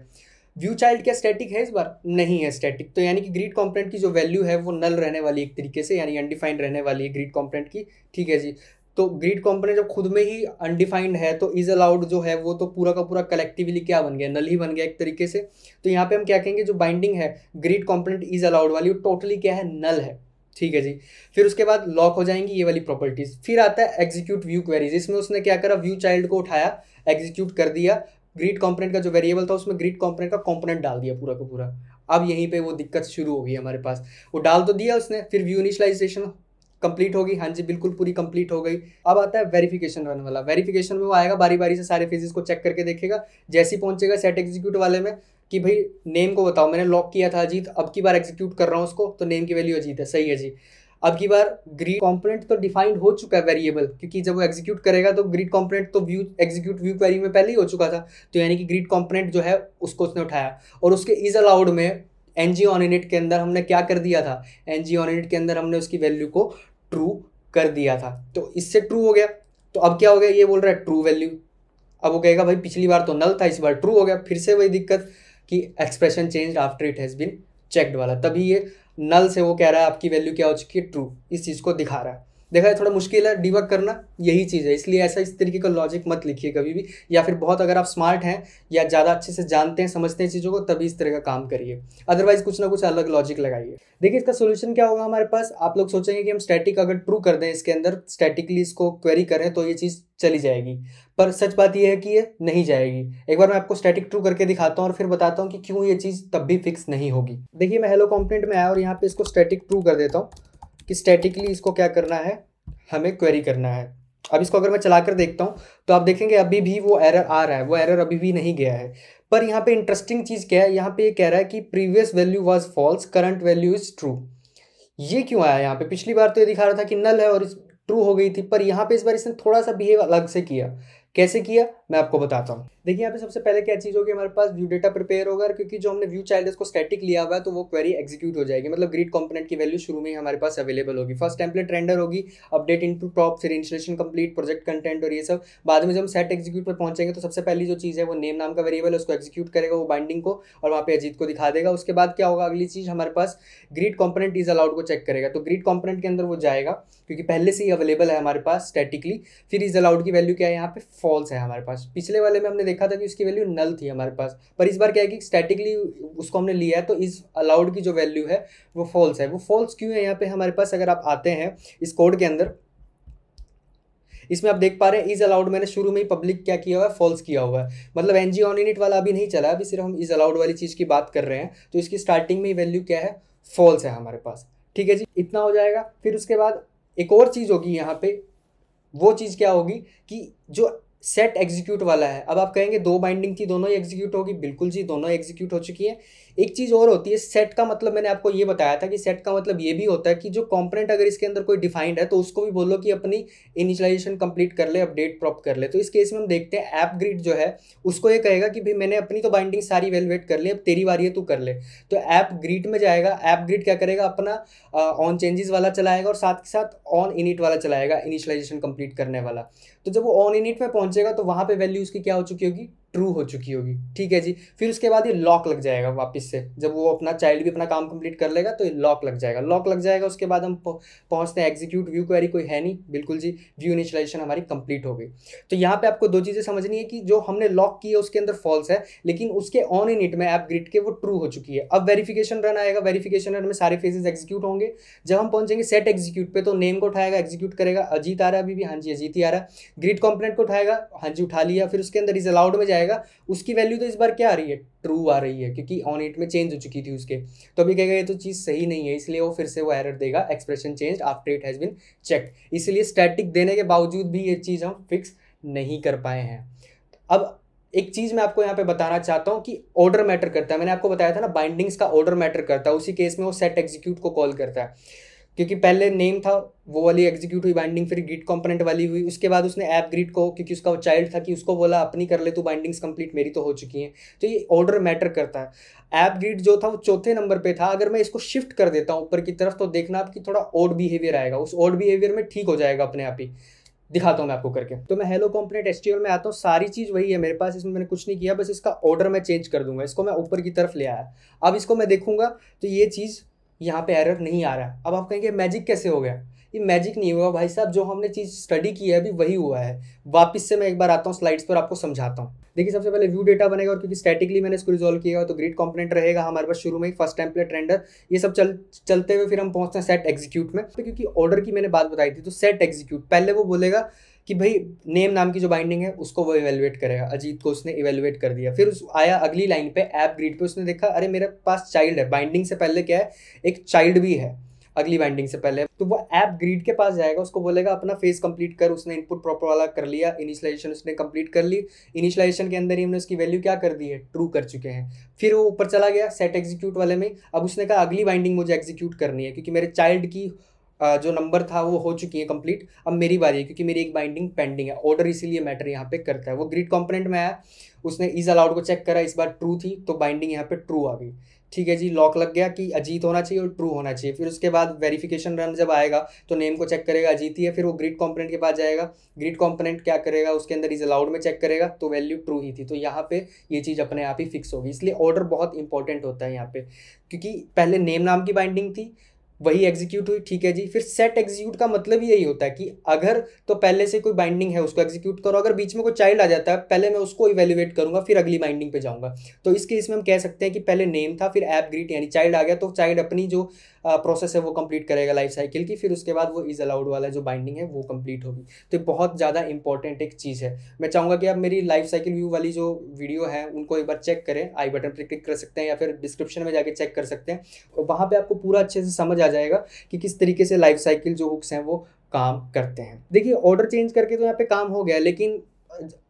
व्यू चाइल्ड क्या स्टैटिक है इस बार नहीं है स्टैटिक तो यानी कि ग्रीड कॉम्पोनेंट की जो वैल्यू है वो नल रहने वाली एक तरीके से यानी अनडिफाइंड रहने वाली है ग्रीड कॉम्पोनेंट की ठीक है जी तो ग्रीड कॉम्पोनेंट जब खुद में ही अनडिफाइंड है तो इज अलाउड जो है वो तो पूरा का पूरा कलेक्टिवली क्या बन गया नल ही बन गया एक तरीके से तो यहाँ पे हम क्या कहेंगे जो बाइंडिंग है ग्रीड कॉम्पोनेंट इज अलाउड वाली वो टोटली क्या है नल है ठीक है जी फिर उसके बाद लॉक हो जाएंगी ये वाली प्रॉपर्टीज़ फिर आता है एग्जीक्यूट व्यू क्वेरीज इसमें उसने क्या करा व्यू चाइल्ड को उठाया एग्जीक्यूट कर दिया ग्रीड कॉम्पोनेंट का जो वेरिएबल था उसमें ग्रीड कॉम्पोनेंट का कॉम्पोनेंट डाल दिया पूरा का पूरा अब यहीं पे वो दिक्कत शुरू होगी हमारे पास वो डाल तो दिया उसने फिर व्यू इनिशलाइजेशन कंप्लीट होगी हाँ जी बिल्कुल पूरी कंप्लीट हो गई अब आता है वेरिफिकेशन रन वाला वेरिफिकेशन में वो आएगा बारी बारी से सारे फेजेस को चेक करके देखेगा जैसी पहुंचेगा सेट एग्जीक्यूट वाले में कि भाई नेम को बताओ मैंने लॉक किया था अजीत अब की बार एग्जीक्यूट कर रहा हूँ उसको तो नेम की वैल्यू अजीत है सही है जी अब की बार ग्रीड कॉम्पोनेंट तो डिफाइंड हो चुका है वेरिएबल क्योंकि जब वो एग्जीक्यूट करेगा तो ग्रीड कॉम्पोनेंट तो व्यू एग्जीक्यूट व्यू क्वेरी में पहले ही हो चुका था तो यानी कि ग्रीड कॉम्पोनेंट जो है उसको उसने उठाया और उसके इज अलाउड में एन जी ऑन इनिट के अंदर हमने क्या कर दिया था एन जी ऑन इनिट के अंदर हमने उसकी वैल्यू को ट्रू कर दिया था तो इससे ट्रू हो गया तो अब क्या हो गया ये बोल रहा है ट्रू वैल्यू अब वो कहेगा भाई पिछली बार तो नल था इस बार ट्रू हो गया फिर से वही दिक्कत कि expression change after it has been checked वाला तभी ये नल से वो कह रहा है आपकी वैल्यू क्या हो चुकी है ट्रू इस चीज़ को दिखा रहा है देखा है थोड़ा मुश्किल है डिबग करना यही चीज़ है इसलिए ऐसा इस तरीके का लॉजिक मत लिखिए कभी भी या फिर बहुत अगर आप स्मार्ट हैं या ज़्यादा अच्छे से जानते हैं समझते हैं चीज़ों को तभी इस तरह का काम करिए अदरवाइज़ कुछ ना कुछ अलग लॉजिक लगाइए देखिए इसका सोल्यूशन क्या होगा हमारे पास आप लोग सोचेंगे कि हम स्टैटिक अगर ट्रू कर दें इसके अंदर स्टैटिकली इसको क्वेरी करें तो ये चीज़ चली जाएगी पर सच बात यह है कि ये नहीं जाएगी एक बार मैं आपको स्टैटिक ट्रू करके दिखाता हूँ और फिर बताता हूँ कि क्यों ये चीज़ तब भी फिक्स नहीं होगी देखिए मैं हेलो कॉम्पोनेंट में आया और यहाँ पे इसको स्टैटिक ट्रू कर देता हूँ स्टैटिकली इसको क्या करना है हमें क्वेरी करना है अब इसको अगर मैं चलाकर देखता हूँ तो आप देखेंगे अभी भी वो एरर आ रहा है वो एरर अभी भी नहीं गया है पर यहाँ पे इंटरेस्टिंग चीज़ क्या है यहाँ पे ये यह कह रहा है कि previous value was false current value is true ये क्यों आया यहाँ पे पिछली बार तो ये दिखा रहा था कि नल है और ट्रू हो गई थी पर यहाँ पे इस बार इसने थोड़ा सा बिहेव अलग से किया कैसे किया मैं आपको बताता हूँ देखिए यहाँ पे सबसे पहले क्या चीज़ होगी हमारे पास व्यू डेटा प्रिपेयर होगा क्योंकि जो हमने व्यू चाइल्ड को स्टैटिक लिया हुआ है तो वो क्वेरी एग्जीक्यूट हो जाएगी मतलब ग्रीड कंपोनेंट की वैल्यू शुरू में हमारे पास अवेलेबल होगी फर्स्ट टेम्पलेट रेंडर होगी अपडेट इन टू टॉप फिर इंस्टॉलेशन कंप्लीट प्रोजेक्ट कंटेंट और ये सब बाद में जब हम सेट एग्जीक्यूट पर पहुंचेंगे तो सबसे पहली जो चीज़ है वो नेम नाम का वेरिएबल उसको एग्जीक्यूट करेगा वो बाइंडिंग को और वहाँ पे अजीत को दिखा देगा उसके बाद क्या होगा अगली चीज़ हमारे पास ग्रीड कॉम्पोनेंट इज अलाउड को चेक करेगा तो ग्रीड कॉम्पोनेंट के अंदर वो जाएगा क्योंकि पहले से ही अवेलेबल है हमारे पास स्टैटिकली फिर इज अलाउड की वैल्यू क्या है यहाँ पे फॉल्स है हमारे पास पास पिछले वाले में हमने देखा था कि उसकी वैल्यू नल थी हमारे पास पर इस बार क्या है कि स्टैटिकली उसको हमने लिया है तो इस अलाउड की जो वैल्यू है वो फॉल्स है वो फॉल्स क्यों है यहाँ पे हमारे पास अगर आप आते हैं इस कोड के अंदर इसमें आप देख पा रहे हैं इज अलाउड मैंने शुरू में ही पब्लिक क्या किया हुआ है फॉल्स किया हुआ है मतलब एन जी ऑन यूनिट वाला अभी नहीं चला अभी सिर्फ हम इज अलाउड वाली चीज़ की बात कर रहे हैं तो इसकी स्टार्टिंग में ही वैल्यू क्या है फॉल्स है हमारे पास ठीक है जी इतना हो जाएगा फिर उसके बाद एक और चीज़ होगी यहाँ पे वो चीज़ क्या होगी कि जो सेट एग्जीक्यूट वाला है अब आप कहेंगे दो बाइंडिंग थी दोनों ही एग्जीक्यूट होगी बिल्कुल जी दोनों एग्जीक्यूट हो चुकी है एक चीज़ और होती है सेट का मतलब मैंने आपको ये बताया था कि सेट का मतलब ये भी होता है कि जो कॉम्पोनेंट अगर इसके अंदर कोई डिफाइंड है तो उसको भी बोलो कि अपनी इनिशलाइजेशन कंप्लीट कर ले अपडेट प्रॉप कर ले तो इस केस में हम देखते हैं ऐप ग्रिड जो है उसको ये कहेगा कि भाई मैंने अपनी तो बाइंडिंग सारी वेलवेट कर ली अब तेरी बारी है तू कर ले तो ऐप ग्रिड में जाएगा ऐप ग्रिड क्या करेगा अपना ऑन चेंजेस वाला चलाएगा और साथ के साथ ऑन इनिट वाला चलाएगा इनिशलाइजेशन कंप्लीट करने वाला तो जब वो ऑन इनिट में पहुंचेगा तो वहाँ पर वैल्यू उसकी क्या हो चुकी होगी ट्रू हो चुकी होगी ठीक है जी फिर उसके बाद ये लॉक लग जाएगा वापस से जब वो अपना चाइल्ड भी अपना काम कंप्लीट कर लेगा तो ये लॉक लग जाएगा लॉक लग जाएगा उसके बाद हम पहुंचते हैं एग्जीक्यूट व्यू क्वेरी कोई है नहीं बिल्कुल जी व्यू इनिशलाइजेशन हमारी कंप्लीट हो गई तो यहाँ पे आपको दो चीज़ें समझनी है कि जो हमने लॉक की है उसके अंदर फॉल्स है लेकिन उसके ऑन इन इट में ऐप ग्रिड के वो ट्रू हो चुकी है अब वेरीफिकेशन रन आएगा वेरीफिकेशन रन में सारे फेजेज एग्जीक्यूट होंगे जब हम पहुंचेंगे सेट एग्जीक्यूट पर तो नेम को उठाएगा एग्जीक्यूट करेगा अजीत आ रहा है अभी भी हाँ जी अजीत ही आ रहा है ग्रिड कॉम्पोनेंट को उठाएगा हाँ जी उठा लिया फिर उसके अंदर इज अलाउड में जाएगा जाएगा उसकी वैल्यू तो इस बार क्या आ रही है ट्रू आ रही है क्योंकि ऑन एट में चेंज हो चुकी थी उसके तो अभी कहेगा ये तो चीज़ सही नहीं है इसलिए वो फिर से वो एरर देगा expression change after it has been check इसलिए स्टैटिक देने के बावजूद भी ये चीज़ हम फिक्स नहीं कर पाए हैं अब एक चीज़ मैं आपको यहाँ पे बताना चाहता हूँ कि ऑर्डर मैटर करता है मैंने आपको बताया था ना बाइंडिंग्स का ऑर्डर मैटर करता है उसी केस में वो सेट एग्जीक्यूट को कॉल करता है क्योंकि पहले नेम था वो वाली एग्जीक्यूट हुई बाइंडिंग फिर ग्रीड कंपोनेंट वाली हुई उसके बाद उसने ऐप ग्रीड को क्योंकि उसका चाइल्ड था कि उसको बोला अपनी कर ले तो बाइंडिंग्स कंप्लीट मेरी तो हो चुकी हैं तो ये ऑर्डर मैटर करता है ऐप ग्रीड जो था वो चौथे नंबर पे था अगर मैं इसको शिफ्ट कर देता हूँ ऊपर की तरफ तो देखना आपकी थोड़ा ओड बिहेवियर आएगा उस ओड बिहेवियर में ठीक हो जाएगा अपने आप ही दिखाता हूँ मैं आपको करके तो मैं हेलो कॉम्पनेट एस में आता हूँ सारी चीज़ वही है मेरे पास इसमें मैंने कुछ नहीं किया बस इसका ऑर्डर मैं चेंज कर दूंगा इसको मैं ऊपर की तरफ ले आया अब इसको मैं देखूंगा तो ये चीज़ यहाँ पे एरर नहीं आ रहा है अब आप कहेंगे मैजिक कैसे हो गया ये मैजिक नहीं हुआ भाई साहब जो हमने चीज़ स्टडी की है अभी वही हुआ है वापस से मैं एक बार आता हूँ स्लाइड्स पर आपको समझाता हूँ देखिए सबसे पहले व्यू डेटा बनेगा और क्योंकि स्टैटिकली मैंने इसको रिजॉल्व किया है तो ग्रिड कंपोनेंट रहेगा हमारे पास शुरू में ही फर्स्ट टेम्पलेट रेंडर ये सब चल चलते हुए फिर हम पहुँचते हैं सेट एग्जीक्यूट में तो क्योंकि ऑर्डर की मैंने बात बताई थी तो सेट एग्जीक्यूट पहले वो बोलेगा कि भाई नेम नाम की जो बाइंडिंग है उसको वो इवेलुएट करेगा अजीत को उसने इवेलुएट कर दिया फिर उस आया अगली लाइन पे ऐप ग्रीड पे उसने देखा अरे मेरे पास चाइल्ड है बाइंडिंग से पहले क्या है एक चाइल्ड भी है अगली बाइंडिंग से पहले तो वो ऐप ग्रीड के पास जाएगा उसको बोलेगा अपना फेस कंप्लीट कर उसने इनपुट प्रॉपर वाला कर लिया इनिशलाइजेशन उसने कंप्लीट कर ली इनिशलाइजेशन के अंदर ही हमने उसकी वैल्यू क्या कर दी है ट्रू कर चुके हैं फिर वो ऊपर चला गया सेट एग्जीक्यूट वाले में अब उसने कहा अगली बाइंडिंग मुझे एग्जीक्यूट करनी है क्योंकि मेरे चाइल्ड की जो नंबर था वो हो चुकी है कंप्लीट अब मेरी बारी है क्योंकि मेरी एक बाइंडिंग पेंडिंग है ऑर्डर इसीलिए मैटर यहाँ पे करता है वो ग्रिड कॉम्पोनेंट में आया उसने इज अलाउड को चेक करा इस बार ट्रू थी तो बाइंडिंग यहाँ पे ट्रू आ गई ठीक है जी लॉक लग गया कि अजीत होना चाहिए और ट्रू होना चाहिए फिर उसके बाद वेरिफिकेशन रन जब आएगा तो नेम को चेक करेगा अजीत ही है फिर वो ग्रिड कॉम्पोनेंट के पास जाएगा ग्रिड कॉम्पोनेंट क्या करेगा उसके अंदर इज अलाउड में चेक करेगा तो वैल्यू ट्रू ही थी तो यहाँ पे ये चीज़ अपने आप ही फिक्स होगी इसलिए ऑर्डर बहुत इंपॉर्टेंट होता है यहाँ पे क्योंकि पहले नेम नाम की बाइंडिंग थी वही एग्जीक्यूट हुई ठीक है जी फिर सेट एग्जीक्यूट का मतलब यही होता है कि अगर तो पहले से कोई बाइंडिंग है उसको एग्जीक्यूट करो अगर बीच में कोई चाइल्ड आ जाता है पहले मैं उसको इवेल्युएट करूंगा फिर अगली बाइंडिंग पे जाऊंगा तो इस केस में हम कह सकते हैं कि पहले नेम था फिर ऐप ग्रीट यानी चाइल्ड आ गया तो चाइल्ड अपनी जो प्रोसेस है वो कंप्लीट करेगा लाइफ साइकिल की फिर उसके बाद वो इज़ अलाउड वाला जो बाइंडिंग है वो कंप्लीट होगी तो बहुत ज़्यादा इंपॉर्टेंट एक चीज़ है मैं चाहूँगा कि आप मेरी लाइफ साइकिल व्यू वाली जो वीडियो है उनको एक बार चेक करें आई बटन पर क्लिक कर सकते हैं या फिर डिस्क्रिप्शन में जाके चेक कर सकते हैं और वहाँ पर आपको पूरा अच्छे से समझ आ जाएगा कि किस तरीके से लाइफ साइकिल जो बुक्स हैं वो काम करते हैं देखिए ऑर्डर चेंज करके तो यहाँ पे काम हो गया लेकिन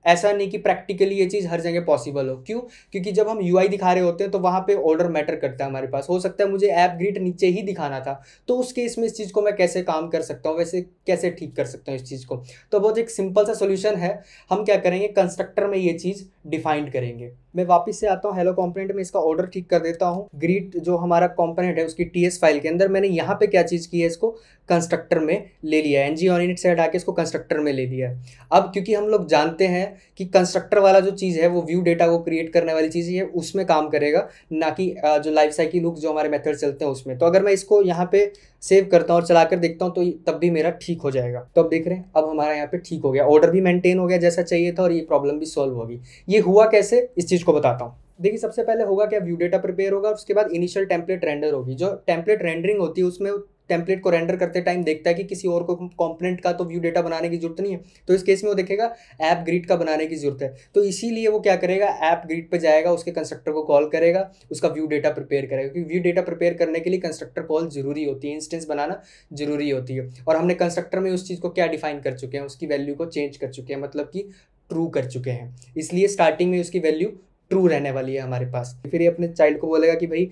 ऐसा नहीं कि प्रैक्टिकली ये चीज़ हर जगह पॉसिबल हो क्यों क्योंकि जब हम यू दिखा रहे होते हैं तो वहाँ पे ऑर्डर मैटर करता है हमारे पास हो सकता है मुझे ऐप ग्रिड नीचे ही दिखाना था तो उस केस में इस चीज़ को मैं कैसे काम कर सकता हूँ वैसे कैसे ठीक कर सकता हूँ इस चीज़ को तो बहुत एक सिंपल सा सोल्यूशन है हम क्या करेंगे कंस्ट्रक्टर में ये चीज़ डिफाइंड करेंगे मैं वापस से आता हूँ हेलो कॉम्पोनेंट में इसका ऑर्डर ठीक कर देता हूँ ग्रीट जो हमारा कॉम्पोनेंट है उसकी टी फाइल के अंदर मैंने यहाँ पे क्या चीज़ की है इसको कंस्ट्रक्टर में ले लिया है एन जी ऑन यूनिट से हटा के इसको कंस्ट्रक्टर में ले लिया है अब क्योंकि हम लोग जानते हैं कि कंस्ट्रक्टर वाला जो चीज़ है वो व्यू डेटा को क्रिएट करने वाली चीज़ है उसमें काम करेगा ना कि जो लाइफ साइकिल लुक जो हमारे मेथड चलते हैं उसमें तो अगर मैं इसको यहाँ पे सेव करता हूँ और चला कर देखता हूँ तो तब भी मेरा ठीक हो जाएगा तो अब देख रहे हैं अब हमारा यहाँ पे ठीक हो गया ऑर्डर भी मेंटेन हो गया जैसा चाहिए था और ये प्रॉब्लम भी सॉल्व होगी ये हुआ कैसे इस चीज़ को बताता हूँ देखिए सबसे पहले होगा क्या व्यू डेटा प्रिपेयर होगा उसके बाद इनिशियल टेम्पलेट रेंडर होगी जो टेम्पलेट रेंडरिंग होती है उसमें टेम्पलेट को रेंडर करते टाइम देखता है कि किसी और को कॉम्पोनेंट का तो व्यू डेटा बनाने की जरूरत नहीं है तो इस केस में वो देखेगा ऐप ग्रिड का बनाने की जरूरत है तो इसीलिए वो क्या करेगा ऐप ग्रिड पर जाएगा उसके कंस्ट्रक्टर को कॉल करेगा उसका व्यू डेटा प्रिपेयर करेगा क्योंकि व्यू डेटा प्रिपेयर करने के लिए कंस्ट्रक्टर कॉल जरूरी होती है इंस्टेंस बनाना जरूरी होती है और हमने कंस्ट्रक्टर में उस चीज़ को क्या डिफाइन कर चुके हैं उसकी वैल्यू को चेंज कर चुके हैं मतलब कि ट्रू कर चुके हैं इसलिए स्टार्टिंग में उसकी वैल्यू ट्रू रहने वाली है हमारे पास फिर ये अपने चाइल्ड को बोलेगा कि भाई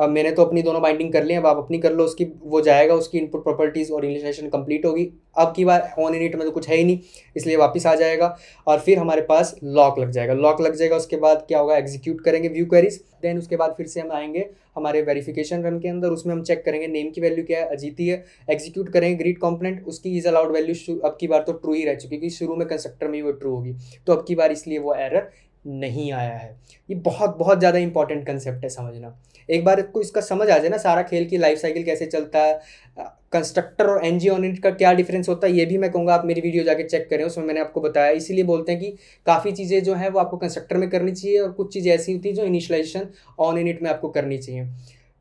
अब मैंने तो अपनी दोनों बाइंडिंग कर ली अब आप अपनी कर लो उसकी वो जाएगा उसकी इनपुट प्रॉपर्टीज़ और इंग्लिश कंप्लीट होगी अब की बार ऑन इनिट में तो कुछ है ही नहीं इसलिए वापस आ जाएगा और फिर हमारे पास लॉक लग जाएगा लॉक लग जाएगा उसके बाद क्या होगा एग्जीक्यूट करेंगे व्यू क्वेरीज देन उसके बाद फिर से हम आएंगे हमारे वेरिफिकेशन रन के अंदर उसमें हम चेक करेंगे नेम की वैल्यू क्या है अजीती है एग्जीक्यूट करेंगे ग्रीड कॉम्पोनेंट उसकी इज अलाउड वैल्यू अब की बार तो ट्रू ही रह चुकी क्योंकि शुरू में कंस्ट्रक्टर में वो ट्रू होगी तो अब की बार इसलिए वो एरर नहीं आया है ये बहुत बहुत ज़्यादा इंपॉर्टेंट कंसेप्ट है समझना एक बार आपको इसका समझ आ जाए ना सारा खेल की लाइफ साइकिल कैसे चलता है कंस्ट्रक्टर और एन जी यूनिट का क्या डिफरेंस होता है ये भी मैं कहूँगा आप मेरी वीडियो जाके चेक करें उसमें मैंने आपको बताया इसीलिए बोलते हैं कि काफ़ी चीज़ें जो हैं वो आपको कंस्ट्रक्टर में करनी चाहिए और कुछ चीज़ें ऐसी होती हैं जो इनिशलाइजेशन ऑन यूनिट में आपको करनी चाहिए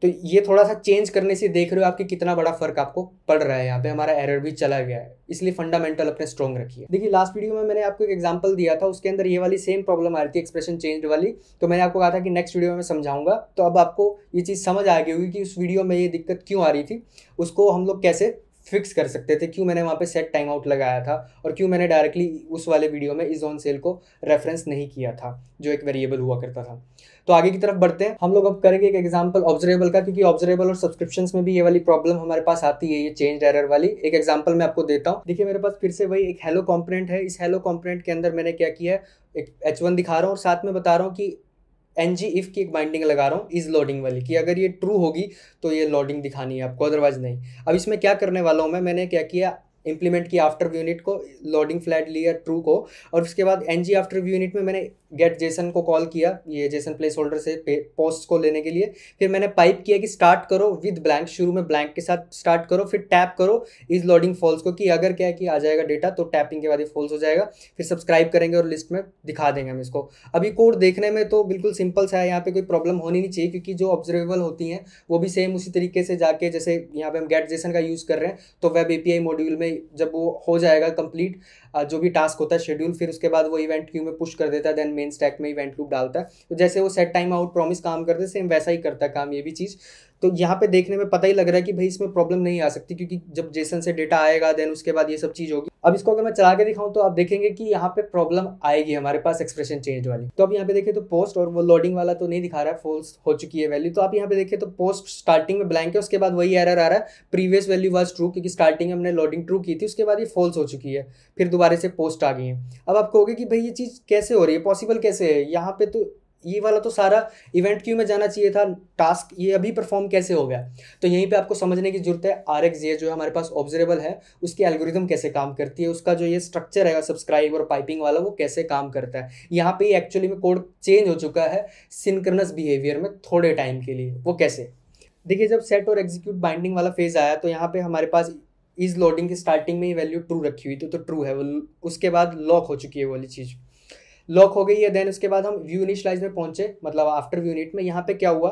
तो ये थोड़ा सा चेंज करने से देख रहे हो आपके कितना बड़ा फर्क आपको पड़ रहा है यहाँ पे हमारा एरर भी चला गया है इसलिए फंडामेंटल अपने स्ट्रॉन्ग रखिए देखिए लास्ट वीडियो में मैंने आपको एक एग्जांपल दिया था उसके अंदर ये वाली सेम प्रॉब्लम आ रही थी एक्सप्रेशन चेंज वाली तो मैंने आपको कहा था कि नेक्स्ट वीडियो में समझाऊंगा तो अब आपको ये चीज़ समझ आ गई होगी कि उस वीडियो में ये दिक्कत क्यों आ रही थी उसको हम लोग कैसे फिक्स कर सकते थे क्यों मैंने वहाँ पे सेट टाइम आउट लगाया था और क्यों मैंने डायरेक्टली उस वाले वीडियो में इस ऑन सेल को रेफरेंस नहीं किया था जो एक वेरिएबल हुआ करता था तो आगे की तरफ बढ़ते हैं हम लोग अब करेंगे एक एग्जाम्पल ऑब्जरेबल का क्योंकि ऑब्जरेबल और सब्सक्रिप्शन में भी ये वाली प्रॉब्लम हमारे पास आती है ये चेंज एरर वाली एक एग्जाम्पल मैं आपको देता हूँ देखिए मेरे पास फिर से वही एक हेलो कॉम्पोनेंट है इस हेलो कॉम्पोनेंट के अंदर मैंने क्या किया है एक एच दिखा रहा हूँ और साथ में बता रहा हूँ कि एन जी इफ़ की एक बाइंडिंग लगा रहा हूँ इज़ लोडिंग वाली कि अगर ये ट्रू होगी तो ये लोडिंग दिखानी है आपको अदरवाइज नहीं अब इसमें क्या करने वाला हूँ मैं मैंने क्या किया इंप्लीमेंट किया आफ्टर व्यूनिट यूनिट को लोडिंग फ्लैट लिया ट्रू को और उसके बाद N G after view init unit में मैंने गेट जेसन को कॉल किया ये जेसन प्लेस होल्डर से पोस्ट को लेने के लिए फिर मैंने पाइप किया कि स्टार्ट करो विद ब्लैंक शुरू में ब्लैंक के साथ स्टार्ट करो फिर टैप करो इज लोडिंग फॉल्स को कि अगर क्या है कि आ जाएगा डेटा तो टैपिंग के बाद ही फॉल्स हो जाएगा फिर सब्सक्राइब करेंगे और लिस्ट में दिखा देंगे हम इसको अभी कोड देखने में तो बिल्कुल सिंपल सा है यहाँ पर कोई प्रॉब्लम होनी नहीं चाहिए क्योंकि जो ऑब्जर्वेबल होती हैं वो भी सेम उसी तरीके से जाके जैसे यहाँ पर हम गेट जेसन का यूज़ कर रहे हैं तो वेब ए मॉड्यूल में जब वो हो जाएगा कंप्लीट जो भी टास्क होता है शेड्यूल फिर उसके बाद वो इवेंट क्यू में पुश कर देता है देन मेन स्टैक में इवेंट क्यूब डालता है तो जैसे वो सेट टाइम आउट प्रॉमिस काम करते सेम वैसा ही करता है काम ये भी चीज़ तो यहाँ पे देखने में पता ही लग रहा है कि भाई इसमें प्रॉब्लम नहीं आ सकती क्योंकि जब जेसन से डेटा आएगा देन उसके बाद ये सब चीज़ होगी अब इसको अगर मैं चला के दिखाऊं तो आप देखेंगे कि यहाँ पे प्रॉब्लम आएगी हमारे पास एक्सप्रेशन चेंज वाली तो अब यहाँ पे देखें तो पोस्ट और वो लोडिंग वाला तो नहीं दिखा रहा है फॉल्स हो चुकी है वैल्यू तो आप यहाँ पे देखें तो पोस्ट स्टार्टिंग में ब्लैंक है उसके बाद वही एरर आ रहा है प्रीवियस वैल्यू वाज ट्रू क्योंकि स्टार्टिंग में हमने लोडिंग ट्रू की थी उसके बाद ये फॉल्स हो चुकी है फिर दोबारा से पोस्ट आ गई है अब आप कहोगे कि भाई ये चीज़ कैसे हो रही है पॉसिबल कैसे है यहाँ पे तो ये वाला तो सारा इवेंट क्यू में जाना चाहिए था टास्क ये अभी परफॉर्म कैसे हो गया तो यहीं पे आपको समझने की जरूरत है आर एक्स ये जो है हमारे पास ऑब्जरेबल है उसकी एल्गोरिदम कैसे काम करती है उसका जो ये स्ट्रक्चर है सब्सक्राइब और पाइपिंग वाला वो कैसे काम करता है यहाँ पे एक्चुअली में कोड चेंज हो चुका है सिंक्रनस बिहेवियर में थोड़े टाइम के लिए वो कैसे देखिए जब सेट और एग्जीक्यूट बाइंडिंग वाला फेज आया तो यहाँ पे हमारे पास इज लोडिंग की स्टार्टिंग में ही वैल्यू ट्रू रखी हुई थी तो ट्रू है वो उसके बाद लॉक हो चुकी है वाली चीज़ लॉक हो गई है देन उसके बाद हम व्यू इनिशलाइज में पहुंचे मतलब आफ्टर व्यू यूनिट में यहाँ पे क्या हुआ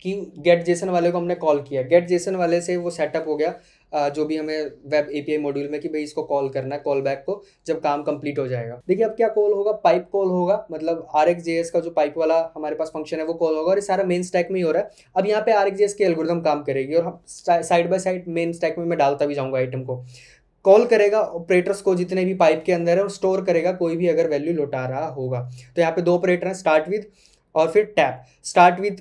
कि गेट जेसन वाले को हमने कॉल किया गेट जेसन वाले से वो सेटअप हो गया जो भी हमें वेब एपीआई मॉड्यूल में कि भाई इसको कॉल करना है कॉल बैक को जब काम कंप्लीट हो जाएगा देखिए अब क्या कॉल होगा पाइप कॉल होगा मतलब आर का जो पाइप वाला हमारे पास फंक्शन है वो कॉल होगा और ये सारा मेन स्टैक में ही हो रहा है अब यहाँ पे आर एक्स की एल्गोरिदम काम करेगी और हम side by side main stack में मैं डालता भी जाऊँगा आइटम को कॉल करेगा ऑपरेटर्स को जितने भी पाइप के अंदर है और स्टोर करेगा कोई भी अगर वैल्यू लौटा रहा होगा तो यहाँ पे दो ऑपरेटर हैं स्टार्ट विद और फिर टैप स्टार्ट विद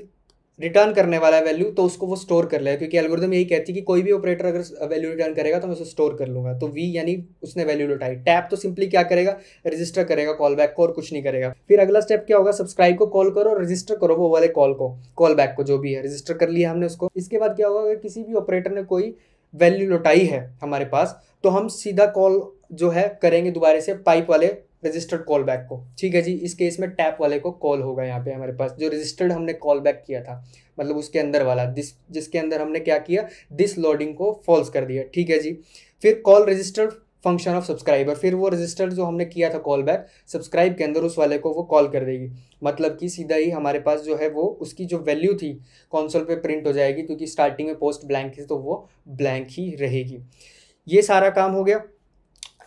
रिटर्न करने वाला वैल्यू तो उसको वो स्टोर कर लेगा क्योंकि एल्गोरिथम यही कहती है कि कोई भी ऑपरेटर अगर वैल्यू रिटर्न करेगा तो मैं उसे स्टोर कर लूँगा तो वी यानी उसने वैल्यू लुटाई टैप तो सिंपली क्या करेगा रजिस्टर करेगा कॉल बैक को और कुछ नहीं करेगा फिर अगला स्टेप क्या होगा सब्सक्राइब को कॉल करो और रजिस्टर करो वो वाले कॉल को कॉल बैक को जो भी है रजिस्टर कर लिया हमने उसको इसके बाद क्या होगा अगर किसी भी ऑपरेटर ने कोई वैल्यू लुटाई है हमारे पास तो हम सीधा कॉल जो है करेंगे दोबारा से पाइप वाले रजिस्टर्ड कॉल बैक को ठीक है जी इस केस में टैप वाले को कॉल होगा यहाँ पे हमारे पास जो रजिस्टर्ड हमने कॉल बैक किया था मतलब उसके अंदर वाला दिस जिसके अंदर हमने क्या किया दिस लोडिंग को फॉल्स कर दिया ठीक है जी फिर call registered function of subscriber फिर वो रजिस्टर जो हमने किया था कॉल बैक सब्सक्राइब के अंदर उस वाले को वो कॉल कर देगी मतलब कि सीधा ही हमारे पास जो है वो उसकी जो वैल्यू थी कौनसोल पे प्रिंट हो जाएगी क्योंकि स्टार्टिंग में पोस्ट ब्लैंक थी तो वो ब्लैंक ही रहेगी ये सारा काम हो गया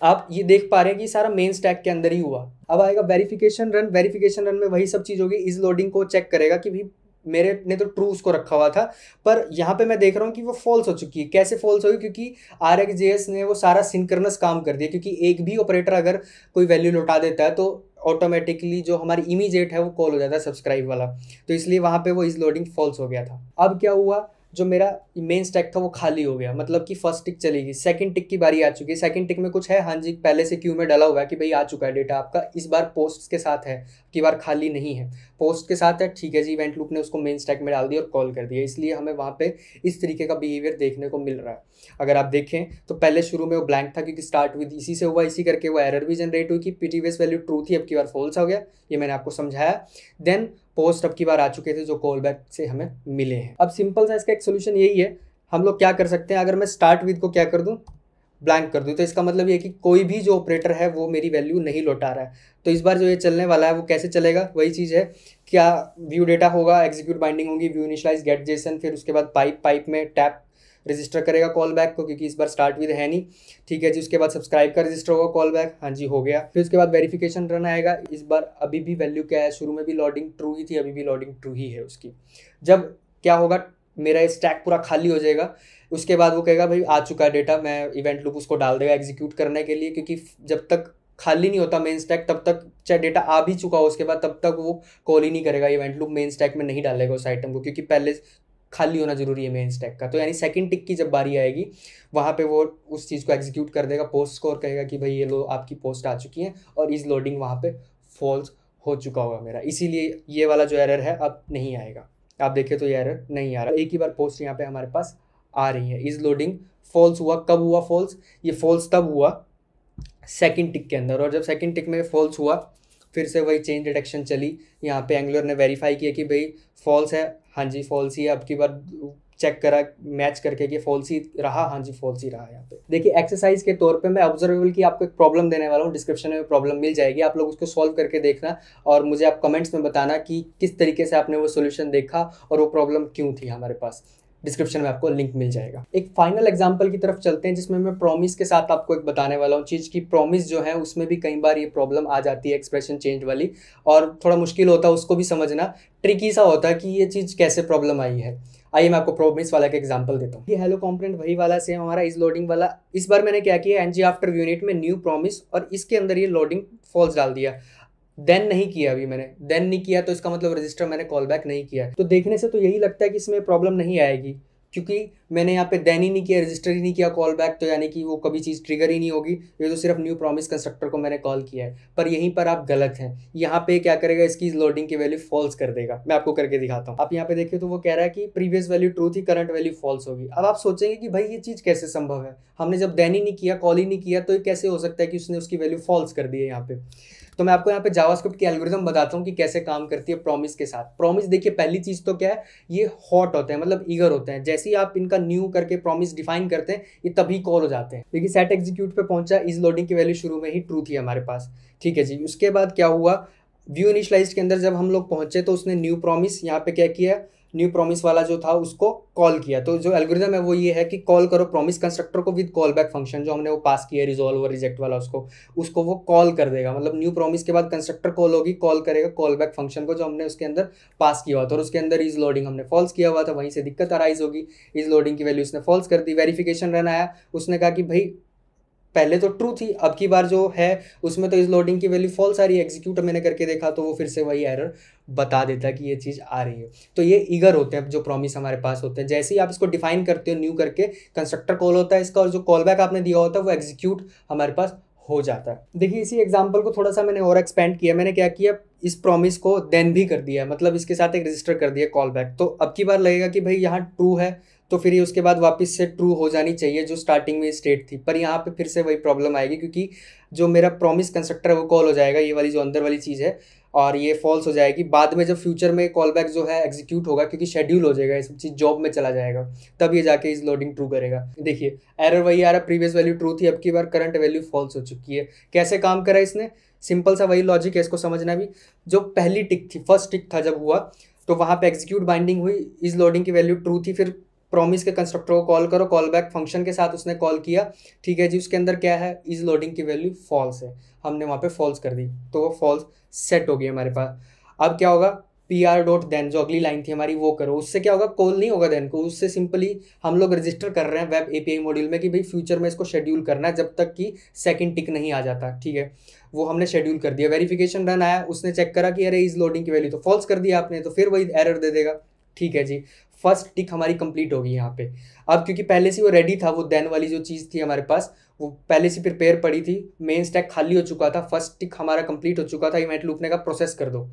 आप ये देख पा रहे हैं कि सारा मेन स्टैक के अंदर ही हुआ अब आएगा वेरिफिकेशन रन वेरिफिकेशन रन में वही सब चीज़ होगी इस लोडिंग को चेक करेगा कि भाई मेरे ने तो ट्रू उसको रखा हुआ था पर यहाँ पे मैं देख रहा हूँ कि वो फॉल्स हो चुकी है कैसे फॉल्स होगी क्योंकि आर एक्स जे एस ने वो सारा सिंकरनस काम कर दिया क्योंकि एक भी ऑपरेटर अगर कोई वैल्यू लौटा देता है तो ऑटोमेटिकली जो हमारी इमीजिएट है वो कॉल हो जाता है सब्सक्राइब वाला तो इसलिए वहाँ पे वो इस लोडिंग फॉल्स हो गया था अब क्या हुआ जो मेरा मेन स्टैक था वो खाली हो गया मतलब कि फर्स्ट टिक चली गई सेकंड टिक की बारी आ चुकी है सेकंड टिक में कुछ है हाँ जी पहले से क्यू में डाला हुआ है कि भाई आ चुका है डेटा आपका इस बार पोस्ट के साथ है कि बार खाली नहीं है पोस्ट के साथ है ठीक है जी इवेंट लूप ने उसको मेन स्टैक में डाल दिया और कॉल कर दिया इसलिए हमें वहाँ पर इस तरीके का बिहेवियर देखने को मिल रहा है अगर आप देखें तो पहले शुरू में वो ब्लैंक था क्योंकि स्टार्ट विद इसी से हुआ इसी करके वो एरर भी जनरेट हुई कि पीटीवीएस वैल्यू ट्रू थी अब की बार फॉल्स हो गया ये मैंने आपको समझाया देन पोस्ट अब की बार आ चुके थे जो कॉल बैक से हमें मिले हैं अब सिंपल सा इसका एक सोल्यूशन यही है हम लोग क्या कर सकते हैं अगर मैं स्टार्ट विद को क्या कर दूँ ब्लैंक कर दूँ तो इसका मतलब ये कि कोई भी जो ऑपरेटर है वो मेरी वैल्यू नहीं लौटा रहा है तो इस बार जो ये चलने वाला है वो कैसे चलेगा वही चीज़ है क्या व्यू डेटा होगा एग्जीक्यूट बाइंडिंग होगी व्यू इनिशलाइज गेट जेसन फिर उसके बाद पाइप पाइप में टैप रजिस्टर करेगा कॉल बैक को क्योंकि इस बार स्टार्ट विद है नहीं ठीक है जी उसके बाद सब्सक्राइब का रजिस्टर होगा कॉल बैक हाँ जी हो गया फिर उसके बाद वेरिफिकेशन रन आएगा इस बार अभी भी वैल्यू क्या है शुरू में भी लॉडिंग ट्रू ही थी अभी भी लॉडिंग ट्रू ही है उसकी जब क्या होगा मेरा ये स्टैक पूरा खाली हो जाएगा उसके बाद वो कहेगा भाई आ चुका है डेटा मैं इवेंट लुक उसको डाल देगा एग्जीक्यूट करने के लिए क्योंकि जब तक खाली नहीं होता मेन स्टैक तब तक चाहे डेटा आ भी चुका हो उसके बाद तब तक वो कॉल ही नहीं करेगा इवेंट लुक मेन स्टैक में नहीं डालेगा उस आइटम को क्योंकि पहले खाली होना जरूरी है मेन स्टैक का तो यानी सेकंड टिक की जब बारी आएगी वहाँ पे वो उस चीज़ को एग्जीक्यूट कर देगा पोस्ट को और कहेगा कि भाई ये लो आपकी पोस्ट आ चुकी है और इस लोडिंग वहाँ पे फॉल्स हो चुका होगा मेरा इसीलिए ये वाला जो एरर है अब नहीं आएगा आप देखें तो ये एरर नहीं आ रहा एक ही बार पोस्ट यहाँ पर हमारे पास आ रही है इज लोडिंग फॉल्स हुआ कब हुआ फॉल्स ये फॉल्स तब हुआ सेकेंड टिक के अंदर और जब सेकेंड टिक में फॉल्स हुआ फिर से वही चेंज डिटेक्शन चली यहाँ पे एंगलोर ने वेरीफाई किया कि भाई फॉल्स है हाँ जी फॉल्स ही है अब की बार चेक करा मैच करके कि फॉल्स ही रहा हाँ जी फॉल्स ही रहा यहाँ पे देखिए एक्सरसाइज के तौर पे मैं ऑब्जर्वेबल की आपको एक प्रॉब्लम देने वाला हूँ डिस्क्रिप्शन में प्रॉब्लम मिल जाएगी आप लोग उसको सॉल्व करके देखना और मुझे आप कमेंट्स में बताना कि किस तरीके से आपने वो सोल्यूशन देखा और वो प्रॉब्लम क्यों थी हमारे पास डिस्क्रिप्शन में आपको लिंक मिल जाएगा एक फाइनल एग्जाम्पल की तरफ चलते हैं जिसमें मैं प्रॉमिस के साथ आपको एक बताने वाला हूँ चीज़ की प्रॉमिस जो है उसमें भी कई बार ये प्रॉब्लम आ जाती है एक्सप्रेशन चेंज वाली और थोड़ा मुश्किल होता है उसको भी समझना ट्रिकी सा होता है कि ये चीज़ कैसे प्रॉब्लम आई है आइए मैं आपको प्रॉमिस वाला का एग्जाम्पल देता हूँ ये हेलो कॉम्प्रेंट वही वाला से हमारा इस लोडिंग वाला इस बार मैंने क्या किया एनजी आफ्टर यूनिट में न्यू प्रॉमिस और इसके अंदर ये लोडिंग फॉल्स डाल दिया देन नहीं किया अभी मैंने देन नहीं किया तो इसका मतलब रजिस्टर मैंने कॉल बैक नहीं किया तो देखने से तो यही लगता है कि इसमें प्रॉब्लम नहीं आएगी क्योंकि मैंने यहाँ पे देन ही नहीं किया रजिस्टर ही नहीं किया कॉल बैक तो यानी कि वो कभी चीज़ ट्रिगर ही नहीं होगी ये तो सिर्फ न्यू प्रॉमिस कंस्ट्रक्टर को मैंने कॉल किया है पर यहीं पर आप गलत हैं यहाँ पे क्या करेगा इसकी लोडिंग की वैल्यू फॉल्स कर देगा मैं आपको करके दिखाता हूँ आप यहाँ पे देखिए तो वो कह रहा है कि प्रीवियस वैल्यू ट्रू थी करंट वैल्यू फॉल्स होगी अब आप सोचेंगे कि भाई ये चीज़ कैसे संभव है हमने जब देन ही नहीं किया कॉल ही नहीं किया तो ये कैसे हो सकता है कि उसने उसकी वैल्यू फॉल्स कर दी है यहाँ पे तो मैं आपको यहाँ पे जावास्क्रिप्ट की एल्गोरिज्म बताता हूँ कि कैसे काम करती है प्रॉमिस के साथ प्रॉमिस देखिए पहली चीज़ तो क्या है ये हॉट होते हैं मतलब ईगर होते हैं जैसे ही आप इनका न्यू करके प्रॉमिस डिफाइन करते हैं ये तभी कॉल हो जाते हैं देखिए सेट एग्जीक्यूट पर पहुंचा इज लोडिंग की वैल्यू शुरू में ही ट्रू थी हमारे पास ठीक है जी उसके बाद क्या हुआ व्यू इनिशलाइज के अंदर जब हम लोग पहुंचे तो उसने न्यू प्रॉमिस यहाँ पे क्या किया न्यू प्रोमिस वाला जो था उसको कॉल किया तो जो एल्गोरिदम है वो ये है कि कॉल करो प्रोमिस कंस्ट्रक्टर को विद कॉल बैक फंक्शन जो हमने वो पास किया रिजॉल्व और रिजेक्ट वाला उसको उसको वो कॉल कर देगा मतलब न्यू प्रोमिस के बाद कंस्ट्रक्टर कॉल होगी कॉल करेगा कॉल बैक फंक्शन को जो हमने उसके अंदर पास किया हुआ था और उसके अंदर इज लोडिंग हमने फॉल्स किया हुआ था वहीं से दिक्कत अराइज होगी इज लोडिंग की वैल्यू उसने फॉल्स कर दी वेरिफिकेशन रन आया उसने कहा कि भाई पहले तो ट्रू थी अब की बार जो है उसमें तो इस लोडिंग की वैल्यू फॉल्स आ रही है एग्जीक्यूट मैंने करके देखा तो वो फिर से वही एरर बता देता है कि ये चीज़ आ रही है तो ये ईगर होते हैं जो प्रॉमिस हमारे पास होते हैं जैसे ही आप इसको डिफाइन करते हो न्यू करके कंस्ट्रक्टर कॉल होता है इसका और जो कॉल बैक आपने दिया होता है वो एग्जीक्यूट हमारे पास हो जाता है देखिए इसी एग्जाम्पल को थोड़ा सा मैंने और एक्सपेंड किया मैंने क्या किया इस प्रॉमिस को देन भी कर दिया मतलब इसके साथ एक रजिस्टर कर दिया कॉल बैक तो अब की बार लगेगा कि भाई यहाँ ट्रू है तो फिर ही उसके बाद वापस से ट्रू हो जानी चाहिए जो स्टार्टिंग में स्टेट थी पर यहाँ पे फिर से वही प्रॉब्लम आएगी क्योंकि जो मेरा प्रॉमिस कंस्ट्रक्टर है वो कॉल हो जाएगा ये वाली जो अंदर वाली चीज़ है और ये फॉल्स हो जाएगी बाद में जब फ्यूचर में कॉल बैक जो है एग्जीक्यूट होगा क्योंकि शेड्यूल हो जाएगा ये सब चीज़ जॉब में चला जाएगा तब ये जाके इस लोडिंग ट्रू करेगा देखिए एरर वही आ रहा प्रीवियस वैल्यू ट्रू थी अब की बार करंट वैल्यू फॉल्स हो चुकी है कैसे काम करा इसने सिंपल सा वही लॉजिक है इसको समझना भी जो पहली टिक थी फर्स्ट टिक था जब हुआ तो वहाँ पे एग्जीक्यूट बाइंडिंग हुई इस लोडिंग की वैल्यू ट्रू थी फिर प्रॉमिस के कंस्ट्रक्टर को कॉल करो कॉल बैक फंक्शन के साथ उसने कॉल किया ठीक है जी उसके अंदर क्या है इज लोडिंग की वैल्यू फॉल्स है हमने वहाँ पे फॉल्स कर दी तो वो फॉल्स सेट हो गई हमारे पास अब क्या होगा पी आर डॉट देन जो अगली लाइन थी हमारी वो करो उससे क्या होगा कॉल नहीं होगा देन को उससे सिंपली हम लोग रजिस्टर कर रहे हैं web A P I module में कि भाई फ्यूचर में इसको शेड्यूल करना है जब तक कि सेकेंड टिक नहीं आ जाता ठीक है वो हमने शेड्यूल कर दिया वेरीफिकेशन रन आया उसने चेक करा कि अरे इज लोडिंग की वैल्यू तो फॉल्स कर दिया आपने तो फिर वही एरर दे देगा ठीक है जी फर्स्ट टिक हमारी कंप्लीट होगी यहाँ पे अब क्योंकि पहले से वो रेडी था वो देन वाली जो चीज़ थी हमारे पास वो पहले से प्रिपेयर पड़ी थी मेन स्टैक खाली हो चुका था फर्स्ट टिक हमारा कंप्लीट हो चुका था इवेंट लुकने का प्रोसेस कर दो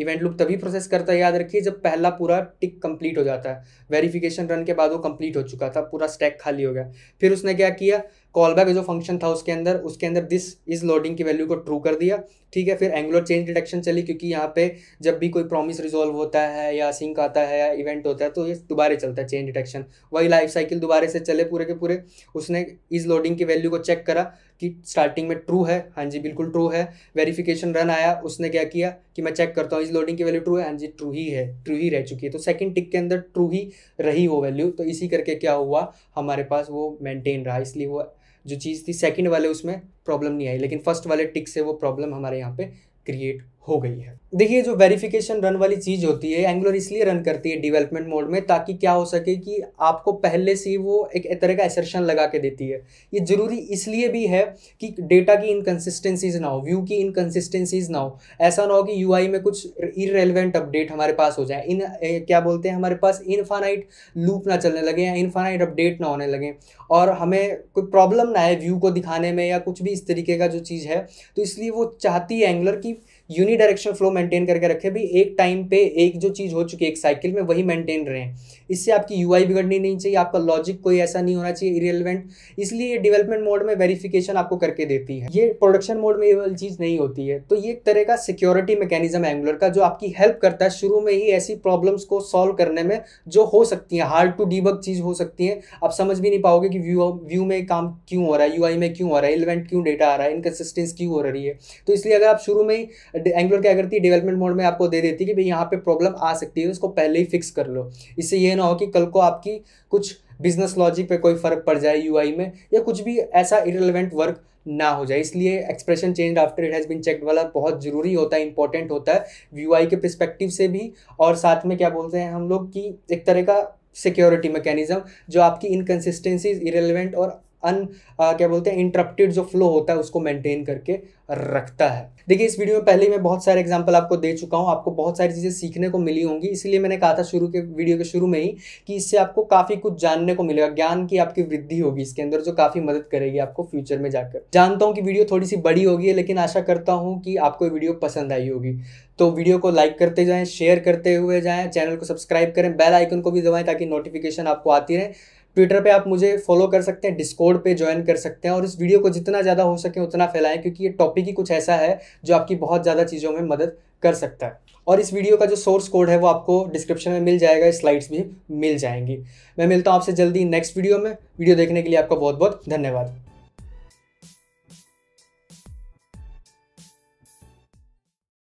इवेंट लूप तभी प्रोसेस करता है याद रखिए जब पहला पूरा टिक कंप्लीट हो जाता है वेरिफिकेशन रन के बाद वो कंप्लीट हो चुका था पूरा स्टैक खाली हो गया फिर उसने क्या किया कॉल बैक जो फंक्शन था उसके अंदर उसके अंदर दिस इज लोडिंग की वैल्यू को ट्रू कर दिया ठीक है फिर एंगुलर चेंज डिटेक्शन चली क्योंकि यहाँ पे जब भी कोई प्रॉमिस रिजॉल्व होता है या सिंक आता है या इवेंट होता है तो ये दोबारा चलता है चेंज डिटेक्शन वही लाइफ साइकिल दोबारा से चले पूरे के पूरे उसने इज लोडिंग की वैल्यू को चेक करा कि स्टार्टिंग में ट्रू है हाँ जी बिल्कुल ट्रू है वेरीफिकेशन रन आया उसने क्या किया कि मैं चेक करता हूँ इस लोडिंग की वैल्यू ट्रू है हाँ जी ट्रू ही है ट्रू ही रह चुकी है तो सेकंड टिक के अंदर ट्रू ही रही वो वैल्यू तो इसी करके क्या हुआ हमारे पास वो मेंटेन रहा इसलिए वो जो चीज़ थी सेकंड वाले उसमें प्रॉब्लम नहीं आई लेकिन फर्स्ट वाले टिक से वो प्रॉब्लम हमारे यहाँ पे क्रिएट हो गई है देखिए जो वेरिफिकेशन रन वाली चीज़ होती है एंगुलर इसलिए रन करती है डेवलपमेंट मोड में ताकि क्या हो सके कि आपको पहले से ही वो एक तरह का एसर्शन लगा के देती है ये ज़रूरी इसलिए भी है कि डेटा की इनकन्सिस्टेंसीज ना हो व्यू की इनकन्सिस्टेंसीज ना हो ऐसा ना हो कि यू में कुछ इरेलीवेंट अपडेट हमारे पास हो जाए इन ए, क्या बोलते हैं हमारे पास इनफानाइट लूप ना चलने लगे या इनफानाइट अपडेट ना होने लगे और हमें कोई प्रॉब्लम ना आए व्यू को दिखाने में या कुछ भी इस तरीके का जो चीज़ है तो इसलिए वो चाहती है एंगुलर की यूनिडायरेक्शन फ्लो मेंटेन करके रखे भी एक टाइम पे एक जो चीज़ हो चुकी है एक साइकिल में वही मेंटेन रहे इससे आपकी यू बिगड़नी नहीं चाहिए आपका लॉजिक कोई ऐसा नहीं होना चाहिए इरेलीवेंट इसलिए डेवलपमेंट मोड में वेरिफिकेशन आपको करके देती है ये प्रोडक्शन मोड में ये वाली चीज़ नहीं होती है तो ये एक तरह का सिक्योरिटी मैकेनिज्म एंगुलर का जो आपकी हेल्प करता है शुरू में ही ऐसी प्रॉब्लम्स को सॉल्व करने में जो हो सकती हैं हार्ड टू डीबक चीज़ हो सकती हैं आप समझ भी नहीं पाओगे कि व्यू व्यू में काम क्यों हो रहा है यू में क्यों हो रहा है इलेवेंट क्यों डेटा आ रहा है इनकन्सिस्टेंस क्यों हो रही है तो इसलिए अगर आप शुरू में ही एंगुलर क्या करती है डेवलपमेंट मोड में आपको दे देती है कि भाई यहाँ पे प्रॉब्लम आ सकती है उसको पहले ही फिक्स कर लो इससे ये ना हो कि कल को आपकी कुछ बिजनेस लॉजिक पे कोई फ़र्क पड़ जाए यूआई में या कुछ भी ऐसा इरेलीवेंट वर्क ना हो जाए इसलिए expression change after it has been checked वाला बहुत ज़रूरी होता है इंपॉर्टेंट होता है यूआई के प्रस्पेक्टिव से भी और साथ में क्या बोलते हैं हम लोग कि एक तरह का सिक्योरिटी मैकेनिज़्म जो आपकी इनकन्सिस्टेंसीज इरेलीवेंट और अन आ, क्या बोलते हैं इंटरप्टेड जो फ्लो होता है उसको मेंटेन करके रखता है देखिए इस वीडियो में पहले मैं बहुत सारे एग्जाम्पल आपको दे चुका हूँ आपको बहुत सारी चीज़ें सीखने को मिली होंगी इसलिए मैंने कहा था शुरू के वीडियो के शुरू में ही कि इससे आपको काफ़ी कुछ जानने को मिलेगा ज्ञान की आपकी वृद्धि होगी इसके अंदर जो काफ़ी मदद करेगी आपको फ्यूचर में जाकर जानता हूँ कि वीडियो थोड़ी सी बड़ी होगी लेकिन आशा करता हूँ कि आपको वीडियो पसंद आई होगी तो वीडियो को लाइक करते जाएँ शेयर करते हुए जाएँ चैनल को सब्सक्राइब करें बेल आइकन को भी दबाएँ ताकि नोटिफिकेशन आपको आती रहे ट्विटर पे आप मुझे फॉलो कर सकते हैं डिस्कॉर्ड पे ज्वाइन कर सकते हैं और इस वीडियो को जितना ज़्यादा हो सके उतना फैलाएं क्योंकि ये टॉपिक ही कुछ ऐसा है जो आपकी बहुत ज़्यादा चीज़ों में मदद कर सकता है और इस वीडियो का जो सोर्स कोड है वो आपको डिस्क्रिप्शन में मिल जाएगा स्लाइड्स भी मिल जाएंगी मैं मिलता हूँ आपसे जल्दी नेक्स्ट वीडियो में वीडियो देखने के लिए आपका बहुत बहुत धन्यवाद